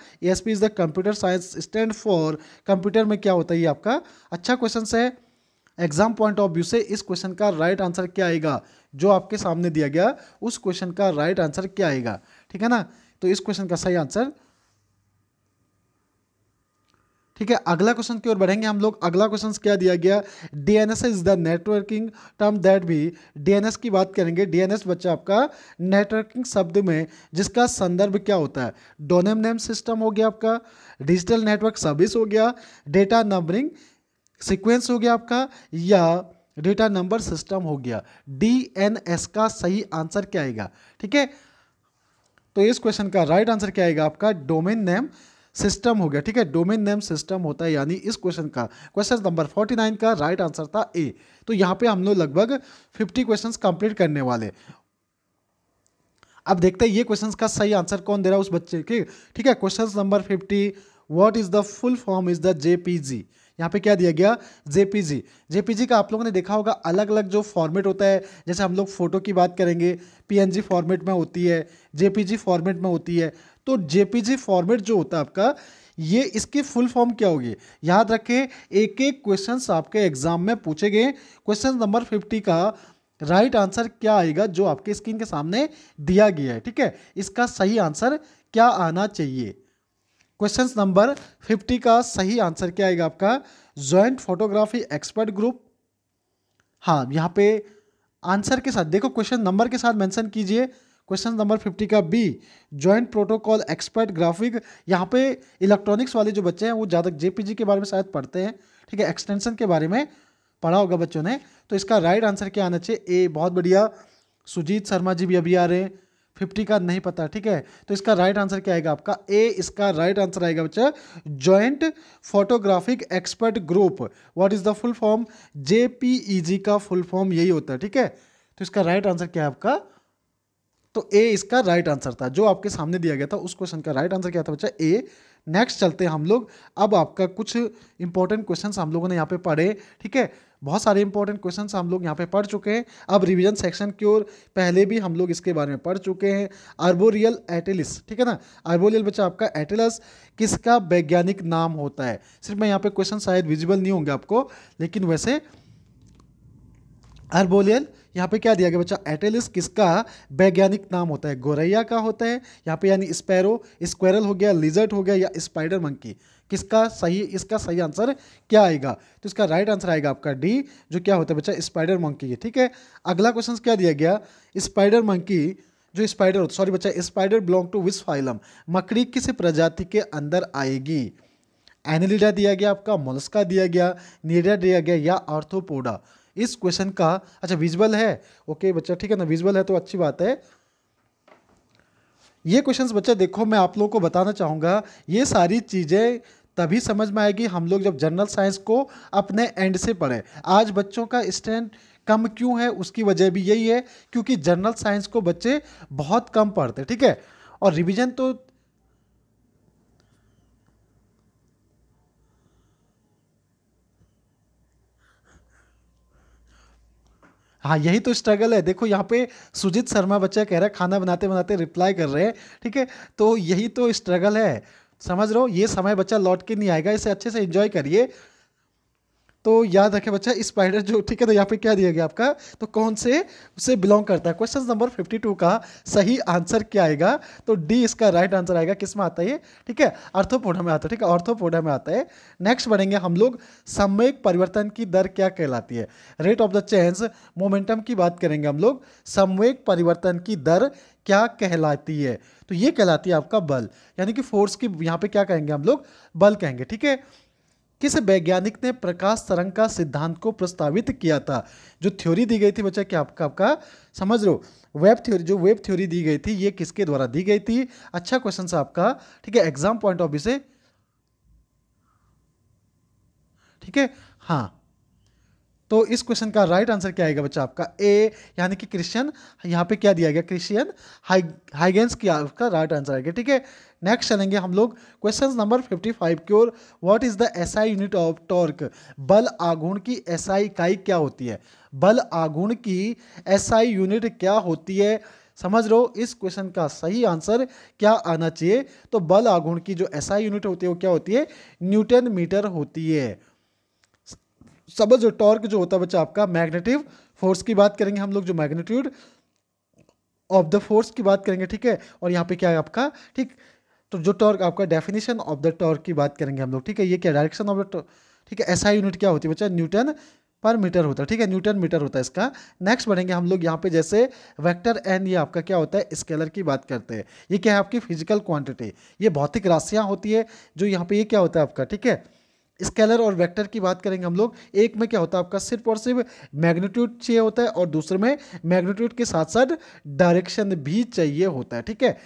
P is the computer science stand for computer में क्या होता है ये आपका अच्छा क्वेश्चन है एग्जाम पॉइंट ऑफ व्यू से इस क्वेश्चन का राइट आंसर क्या आएगा जो आपके सामने दिया गया उस क्वेश्चन का राइट आंसर क्या आएगा ठीक है ना तो इस क्वेश्चन का सही आंसर ठीक है अगला क्वेश्चन की ओर बढ़ेंगे हम लोग अगला क्वेश्चन क्या दिया गया DNS is the networking term that भी डीएनएस की बात करेंगे डीएनएस बच्चा आपका नेटवर्किंग शब्द में जिसका संदर्भ क्या होता है डोनेम नेम सिस्टम हो गया आपका डिजिटल नेटवर्क सर्विस हो गया डेटा नंबरिंग सीक्वेंस हो गया आपका या डेटा नंबर सिस्टम हो गया डी एन एस का सही आंसर क्या आएगा ठीक है तो इस क्वेश्चन का राइट आंसर क्या आएगा आपका डोमेन नेम सिस्टम हो गया ठीक है डोमेन नेम सिस्टम होता है यानी इस क्वेश्चन का क्वेश्चन नंबर 49 का राइट आंसर था ए तो यहाँ पे हम लोग लगभग 50 क्वेश्चंस कंप्लीट करने वाले अब देखते हैं ये क्वेश्चंस का सही आंसर कौन दे रहा है उस बच्चे के ठीक है question number 50 what is the full form is the JPG यहाँ पे क्या दिया गया जेपीजी जेपीजी का आप लोगों ने देखा होगा अलग अलग जो फॉर्मेट होता है जैसे हम लोग फोटो की बात करेंगे पीएनजी फॉर्मेट में होती है जेपीजी फॉर्मेट में होती है तो जेपीजी फॉर्मेट जो होता है आपका ये इसकी फुल फॉर्म क्या होगी याद रखें एक एक क्वेश्चन आपके एग्जाम में पूछे गए क्वेश्चन नंबर फिफ्टी का राइट right आंसर क्या आएगा जो आपके स्क्रीन के सामने दिया गया है ठीक है इसका सही आंसर क्या आना चाहिए क्वेश्चन नंबर फिफ्टी का सही आंसर क्या आएगा आपका ज्वाइंट फोटोग्राफी एक्सपर्ट ग्रुप हाँ यहाँ पे आंसर के साथ देखो क्वेश्चन नंबर के साथ मेंशन कीजिए क्वेश्चन नंबर फिफ्टी का B joint protocol expert graphic यहाँ पे इलेक्ट्रॉनिक्स वाले जो बच्चे हैं वो ज़्यादा जेपीजी के बारे में शायद पढ़ते हैं ठीक है एक्सटेंशन के बारे में पढ़ा होगा बच्चों ने तो इसका राइट आंसर क्या आना चाहिए ए बहुत बढ़िया सुजीत शर्मा जी भी अभी आ रहे हैं फिफ्टी का नहीं पता ठीक है तो इसका राइट आंसर क्या आएगा आपका ए इसका राइट आंसर आएगा बच्चा joint photographic expert group what is the full form J P E G का फुल फॉर्म यही होता है ठीक है तो इसका राइट आंसर क्या है आपका तो ए इसका राइट आंसर था जो आपके सामने दिया गया था उस क्वेश्चन का राइट आंसर क्या था बच्चा ए नेक्स्ट चलते हैं हम लोग अब आपका कुछ इंपॉर्टेंट क्वेश्चन हम लोगों ने यहाँ पे पढ़े ठीक है बहुत सारे इंपॉर्टेंट क्वेश्चन हम लोग यहाँ पे पढ़ चुके हैं अब रिविजन सेक्शन की ओर पहले भी हम लोग इसके बारे में पढ़ चुके हैं अर्बोरियल एटेलिस ठीक है ना अर्बोरियल बच्चा आपका एटेलस किसका वैज्ञानिक नाम होता है सिर्फ मैं यहाँ पे क्वेश्चन शायद विजिबल नहीं होंगे आपको लेकिन वैसे अर्बोलियन यहाँ पे क्या दिया गया बच्चा एटेलिस किसका वैज्ञानिक नाम होता है गोरैया का होता है यहाँ पे यानी स्पैरो स्क्वेरल हो गया लिजर्ट हो गया या स्पाइडर मंकी किसका सही इसका सही आंसर क्या आएगा तो इसका राइट आंसर आएगा आपका डी जो क्या होता है बच्चा स्पाइडर मंकी है ठीक है अगला क्वेश्चन क्या दिया गया स्पाइडर मंकी जो स्पाइडर होता सॉरी बच्चा spider belong to which phylum मकड़ी किस प्रजाति के अंदर आएगी एनिलिडा दिया गया आपका मोलस्का दिया गया नीडा दिया गया या आर्थोपोडा इस क्वेश्चन का अच्छा विजुअल है ओके बच्चा ठीक है ना विजुअल है तो अच्छी बात है ये क्वेश्चंस बच्चा देखो मैं आप लोगों को बताना चाहूँगा ये सारी चीज़ें तभी समझ में आएगी हम लोग जब जनरल साइंस को अपने एंड से पढ़ें आज बच्चों का स्टैंड कम क्यों है उसकी वजह भी यही है क्योंकि जनरल साइंस को बच्चे बहुत कम पढ़ते ठीक है और रिवीजन तो हाँ यही तो स्ट्रगल है देखो यहाँ पे सुजीत शर्मा बच्चा कह रहा है खाना बनाते बनाते रिप्लाई कर रहे हैं ठीक है तो यही तो स्ट्रगल है समझ रहे हो ये समय बच्चा लौट के नहीं आएगा इसे अच्छे से इंजॉय करिए तो याद रखें बच्चा स्पाइडर जो ठीक है तो यहाँ पे क्या दिया गया आपका तो कौन से उसे बिलोंग करता है क्वेश्चन नंबर 52 का सही आंसर क्या आएगा तो डी इसका राइट आंसर आएगा किस में आता है ठीक है अर्थोपोडा में आता है ठीक है अर्थोपोडा में आता है नेक्स्ट बढ़ेंगे हम लोग समय परिवर्तन की दर क्या कहलाती है rate of the change momentum की बात करेंगे हम लोग समय परिवर्तन की दर क्या कहलाती है तो ये कहलाती है आपका बल यानी कि फोर्स की यहाँ पे क्या कहेंगे हम लोग बल कहेंगे ठीक है किस वैज्ञानिक ने प्रकाश तरंग का सिद्धांत को प्रस्तावित किया था जो थ्योरी दी गई थी बच्चा क्या आपका आपका समझ लो वेब थ्योरी जो वेब थ्योरी दी गई थी ये किसके द्वारा दी गई थी अच्छा क्वेश्चन सा आपका ठीक है एग्जाम पॉइंट ऑफ व्यू से ठीक है हाँ तो इस क्वेश्चन का राइट आंसर क्या आएगा बच्चा आपका ए यानी कि क्रिश्चियन यहाँ पे क्या दिया गया क्रिश्चियन हाइगेंस की आपका राइट आंसर आएगा ठीक है नेक्स्ट चलेंगे हम लोग क्वेश्चन नंबर 55 की ओर what is the SI unit of torque बल आघूर्ण की एसआई इकाई क्या होती है बल आघूर्ण की एसआई यूनिट क्या होती है समझ लो इस क्वेश्चन का सही आंसर क्या आना चाहिए तो बल आघूर्ण की जो एसआई यूनिट होती है वो क्या होती है न्यूटन मीटर होती है समझ जो टॉर्क जो होता है बच्चा आपका मैग्नेटिव फोर्स की बात करेंगे हम लोग जो मैग्नेट्यूड ऑफ द फोर्स की बात करेंगे ठीक है और यहाँ पे क्या है आपका ठीक तो जो टॉर्क आपका डेफिनेशन ऑफ द टॉर्क की बात करेंगे हम लोग ठीक है ये क्या डायरेक्शन ऑफ द ठीक है ऐसा यूनिट क्या होती है बच्चा न्यूटन पर मीटर होता है ठीक है न्यूटन मीटर होता है इसका नेक्स्ट बढ़ेंगे हम लोग यहाँ पे जैसे वेक्टर एन ये आपका क्या होता है स्केलर की बात करते हैं ये क्या है आपकी फिजिकल क्वांटिटी ये भौतिक राशियाँ होती है जो यहाँ पे ये क्या होता है आपका ठीक है स्केलर और वेक्टर की बात करेंगे हम लोग एक में क्या होता है आपका सिर्फ और सिर्फ मैग्नीट्यूड चाहिए होता है और दूसरे में मैग्नीट्यूड के साथ साथ डायरेक्शन भी चाहिए होता है ठीक है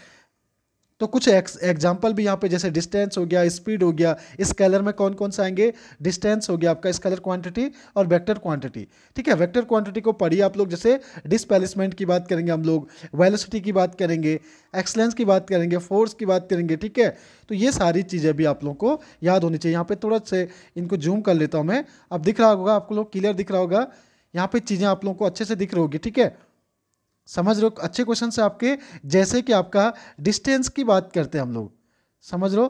तो कुछ एग्जाम्पल भी यहाँ पे जैसे डिस्टेंस हो गया स्पीड हो गया स्केलर में कौन कौन से आएंगे डिस्टेंस हो गया आपका स्केलर क्वांटिटी और वेक्टर क्वांटिटी ठीक है वेक्टर क्वांटिटी को पढ़िए आप लोग जैसे डिस्पेलिसमेंट की बात करेंगे हम लोग वेलोसिटी की बात करेंगे एक्सलेंस की बात करेंगे फोर्स की बात करेंगे ठीक है तो ये सारी चीज़ें भी आप लोगों को याद होनी चाहिए यहाँ पर थोड़ा से इनको जूम कर लेता हूँ मैं अब दिख रहा होगा आपको लोग क्लियर दिख रहा होगा यहाँ पर चीज़ें आप लोगों को अच्छे से दिख रही होगी ठीक है समझ लो अच्छे क्वेश्चन से आपके जैसे कि आपका डिस्टेंस की बात करते हैं हम लोग समझ लो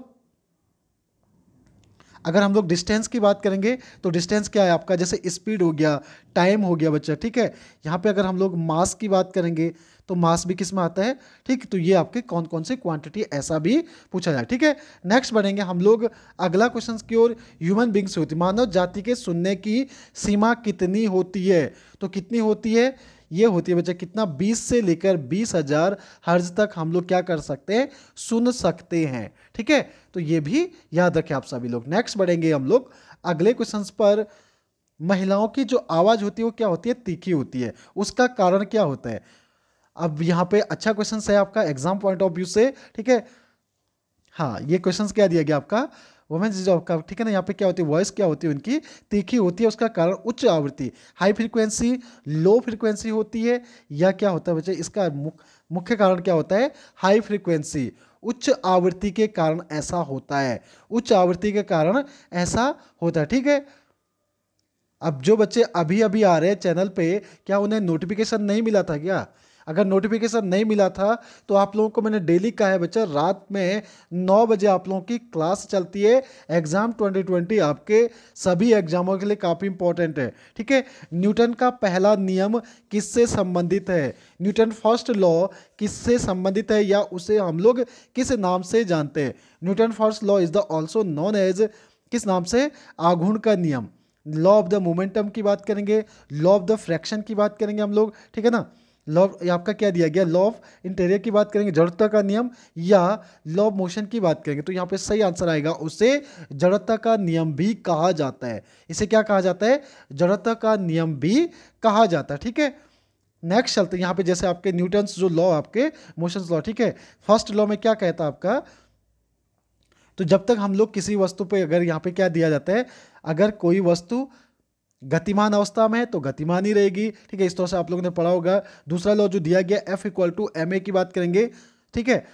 अगर हम लोग डिस्टेंस की बात करेंगे तो डिस्टेंस क्या है आपका जैसे स्पीड हो गया टाइम हो गया बच्चा ठीक है यहाँ पे अगर हम लोग मास की बात करेंगे तो मास भी किस में आता है ठीक तो ये आपके कौन कौन से क्वांटिटी ऐसा भी पूछा जाए ठीक है नेक्स्ट बढ़ेंगे हम लोग अगला क्वेश्चन की ओर ह्यूमन बींग्स होती मानव जाति के सुनने की सीमा कितनी होती है तो कितनी होती है ये होती है बच्चे कितना बीस से लेकर बीस हजार हर्ज तक हम लोग क्या कर सकते हैं सुन सकते हैं ठीक है तो ये भी याद रखें आप सभी लोग नेक्स्ट बढ़ेंगे हम लोग अगले क्वेश्चन पर महिलाओं की जो आवाज़ होती है वो क्या होती है तीखी होती है उसका कारण क्या होता है अब यहाँ पे अच्छा क्वेश्चन है आपका एग्जाम पॉइंट ऑफ व्यू से ठीक है हाँ ये क्वेश्चन क्या दिया गया आपका वुमेन्स इज का ठीक है ना यहाँ पे क्या होती है वॉइस क्या होती है उनकी तीखी होती है उसका कारण उच्च आवृत्ति हाई फ्रिक्वेंसी लो फ्रिक्वेंसी होती है या क्या होता है बच्चे इसका मुख्य कारण क्या होता है हाई फ्रिक्वेंसी उच्च आवृत्ति के कारण ऐसा होता है उच्च आवृत्ति के कारण ऐसा होता है ठीक है अब जो बच्चे अभी अभी आ रहे हैं चैनल पे क्या उन्हें नोटिफिकेशन नहीं मिला था क्या अगर नोटिफिकेशन नहीं मिला था तो आप लोगों को मैंने डेली कहा है बच्चा रात में नौ बजे आप लोगों की क्लास चलती है एग्ज़ाम 2020 आपके सभी एग्जामों के लिए काफ़ी इंपॉर्टेंट है ठीक है न्यूटन का पहला नियम किससे संबंधित है न्यूटन फर्स्ट लॉ किससे संबंधित है या उसे हम लोग किस नाम से जानते हैं Newton first law is the also known as किस नाम से आघूर्ण का नियम लॉ ऑफ द मोमेंटम की बात करेंगे लॉ ऑफ द फ्रैक्शन की बात करेंगे हम लोग ठीक है ना लॉ आपका क्या दिया गया लॉ ऑफ इंटेरियर की बात करेंगे जड़ता का नियम या लॉ ऑफ मोशन की बात करेंगे तो यहाँ पे सही आंसर आएगा उसे जड़ता का नियम भी कहा जाता है इसे क्या कहा जाता है जड़ता का नियम भी कहा जाता है ठीक है नेक्स्ट चलते यहाँ पे जैसे आपके न्यूटन्स जो लॉ आपके मोशन लॉ ठीक है फर्स्ट लॉ में क्या कहता है आपका तो जब तक हम लोग किसी वस्तु पर अगर यहाँ पे क्या दिया जाता है अगर कोई वस्तु गतिमान अवस्था में है तो गतिमान ही रहेगी ठीक है इस तरह से आप लोगों ने पढ़ा होगा दूसरा लॉ जो दिया गया F equal to M A की बात करेंगे ठीक है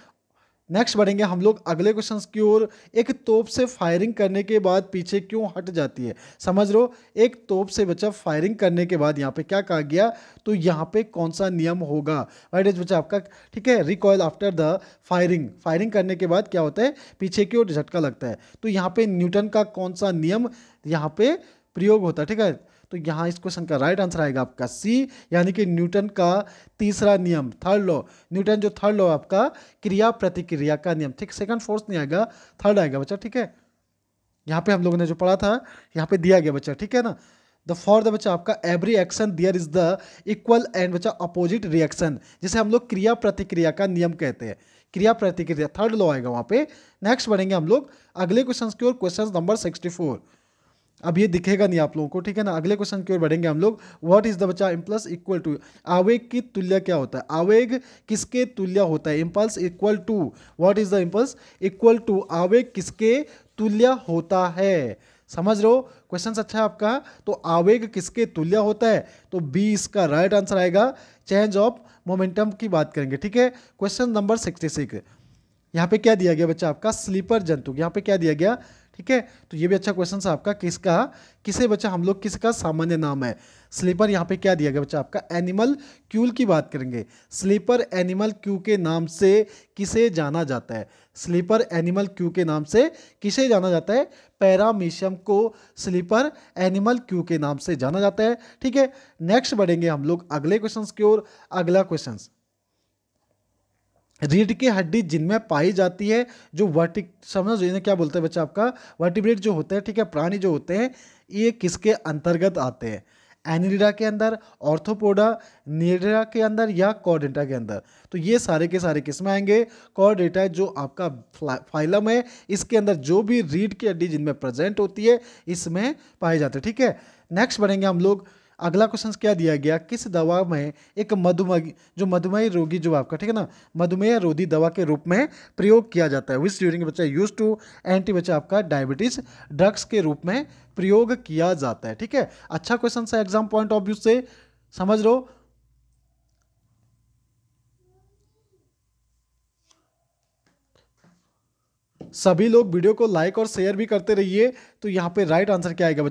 नेक्स्ट बढ़ेंगे हम लोग अगले क्वेश्चन की ओर एक तोप से फायरिंग करने के बाद पीछे क्यों हट जाती है समझ लो एक तोप से बच्चा फायरिंग करने के बाद यहाँ पे क्या कहा गया तो यहाँ पे कौन सा नियम होगा राइट इज बच्चा आपका ठीक है recoil after the firing firing करने के बाद क्या होता है पीछे की ओर झटका लगता है तो यहाँ पे न्यूटन का कौन सा नियम यहाँ पे प्रयोग होता है ठीक है तो यहाँ इस क्वेश्चन का राइट आंसर आएगा आपका सी यानी कि न्यूटन का तीसरा नियम थर्ड लॉ न्यूटन जो थर्ड लॉ आपका क्रिया प्रतिक्रिया का नियम ठीक सेकंड फोर्स नहीं आएगा थर्ड आएगा बच्चा ठीक है यहाँ पे हम लोगों ने जो पढ़ा था यहाँ पे दिया गया बच्चा ठीक है ना द फॉर द बच्चा आपका every action there is the equal and बच्चा अपोजिट रिएक्शन जिसे हम लोग क्रिया प्रतिक्रिया का नियम कहते हैं क्रिया प्रतिक्रिया थर्ड लॉ आएगा वहाँ पे नेक्स्ट बढ़ेंगे हम लोग अगले क्वेश्चन की ओर क्वेश्चन नंबर सिक्सटी फोर अब ये दिखेगा नहीं आप लोगों को ठीक है ना अगले क्वेश्चन की ओर बढ़ेंगे हम लोग व्हाट इज द बच्चा इम्पल्स इक्वल टू आवेग की तुल्य क्या होता है आवेग किसके तुल्य होता है impulse equal to what is the impulse equal to आवेग किसके तुल्य होता है समझ रहे हो क्वेश्चन अच्छा है आपका तो आवेग किसके तुल्य होता है तो बी इसका राइट आंसर आएगा चेंज ऑफ मोमेंटम की बात करेंगे ठीक है क्वेश्चन नंबर सिक्सटी सिक्स यहाँ पे क्या दिया गया बच्चा आपका स्लीपर जंतु यहाँ पे क्या दिया गया ठीक है तो ये भी अच्छा क्वेश्चन है आपका किसका किसे बच्चा हम लोग किसका सामान्य नाम है स्लीपर यहाँ पे क्या दिया गया बच्चा आपका एनिमल क्यूल की बात करेंगे स्लीपर एनिमल क्यू के नाम से किसे जाना जाता है स्लीपर एनिमल क्यू के नाम से किसे जाना जाता है पैरामीशियम को स्लीपर एनिमल क्यू के नाम से जाना जाता है ठीक है नेक्स्ट बढ़ेंगे हम लोग अगले क्वेश्चन की ओर अगला क्वेश्चन रीढ़ की हड्डी जिनमें पाई जाती है जो वर्टिक समझ इन्हें क्या बोलते हैं बच्चा आपका वर्टिब्रेट जो होते हैं ठीक है प्राणी जो होते हैं ये किसके अंतर्गत आते हैं एनिडा के अंदर ऑर्थोपोडा निडा के अंदर या कॉर्डेटा के अंदर तो ये सारे के सारे किस्में आएंगे कॉर्डेटा जो आपका फाइलम है इसके अंदर जो भी रीढ़ की हड्डी जिनमें प्रेजेंट होती है इसमें पाए जाते हैं ठीक है नेक्स्ट बढ़ेंगे हम लोग अगला क्वेश्चन क्या दिया गया किस दवा में एक मधुमेह जो मधुमेह रोगी जो आपका ठीक है ना मधुमेह रोधी दवा के रूप में प्रयोग किया जाता है विस ड्यूरिंग बच्चा यूज टू एंटी बच्चा आपका डायबिटीज ड्रग्स के रूप में प्रयोग किया जाता है ठीक है अच्छा क्वेश्चन है एग्जाम पॉइंट ऑफ व्यू से समझ लो सभी लोग वीडियो को लाइक और शेयर भी करते रहिए तो यहाँ पे राइट आंसर क्या आएगा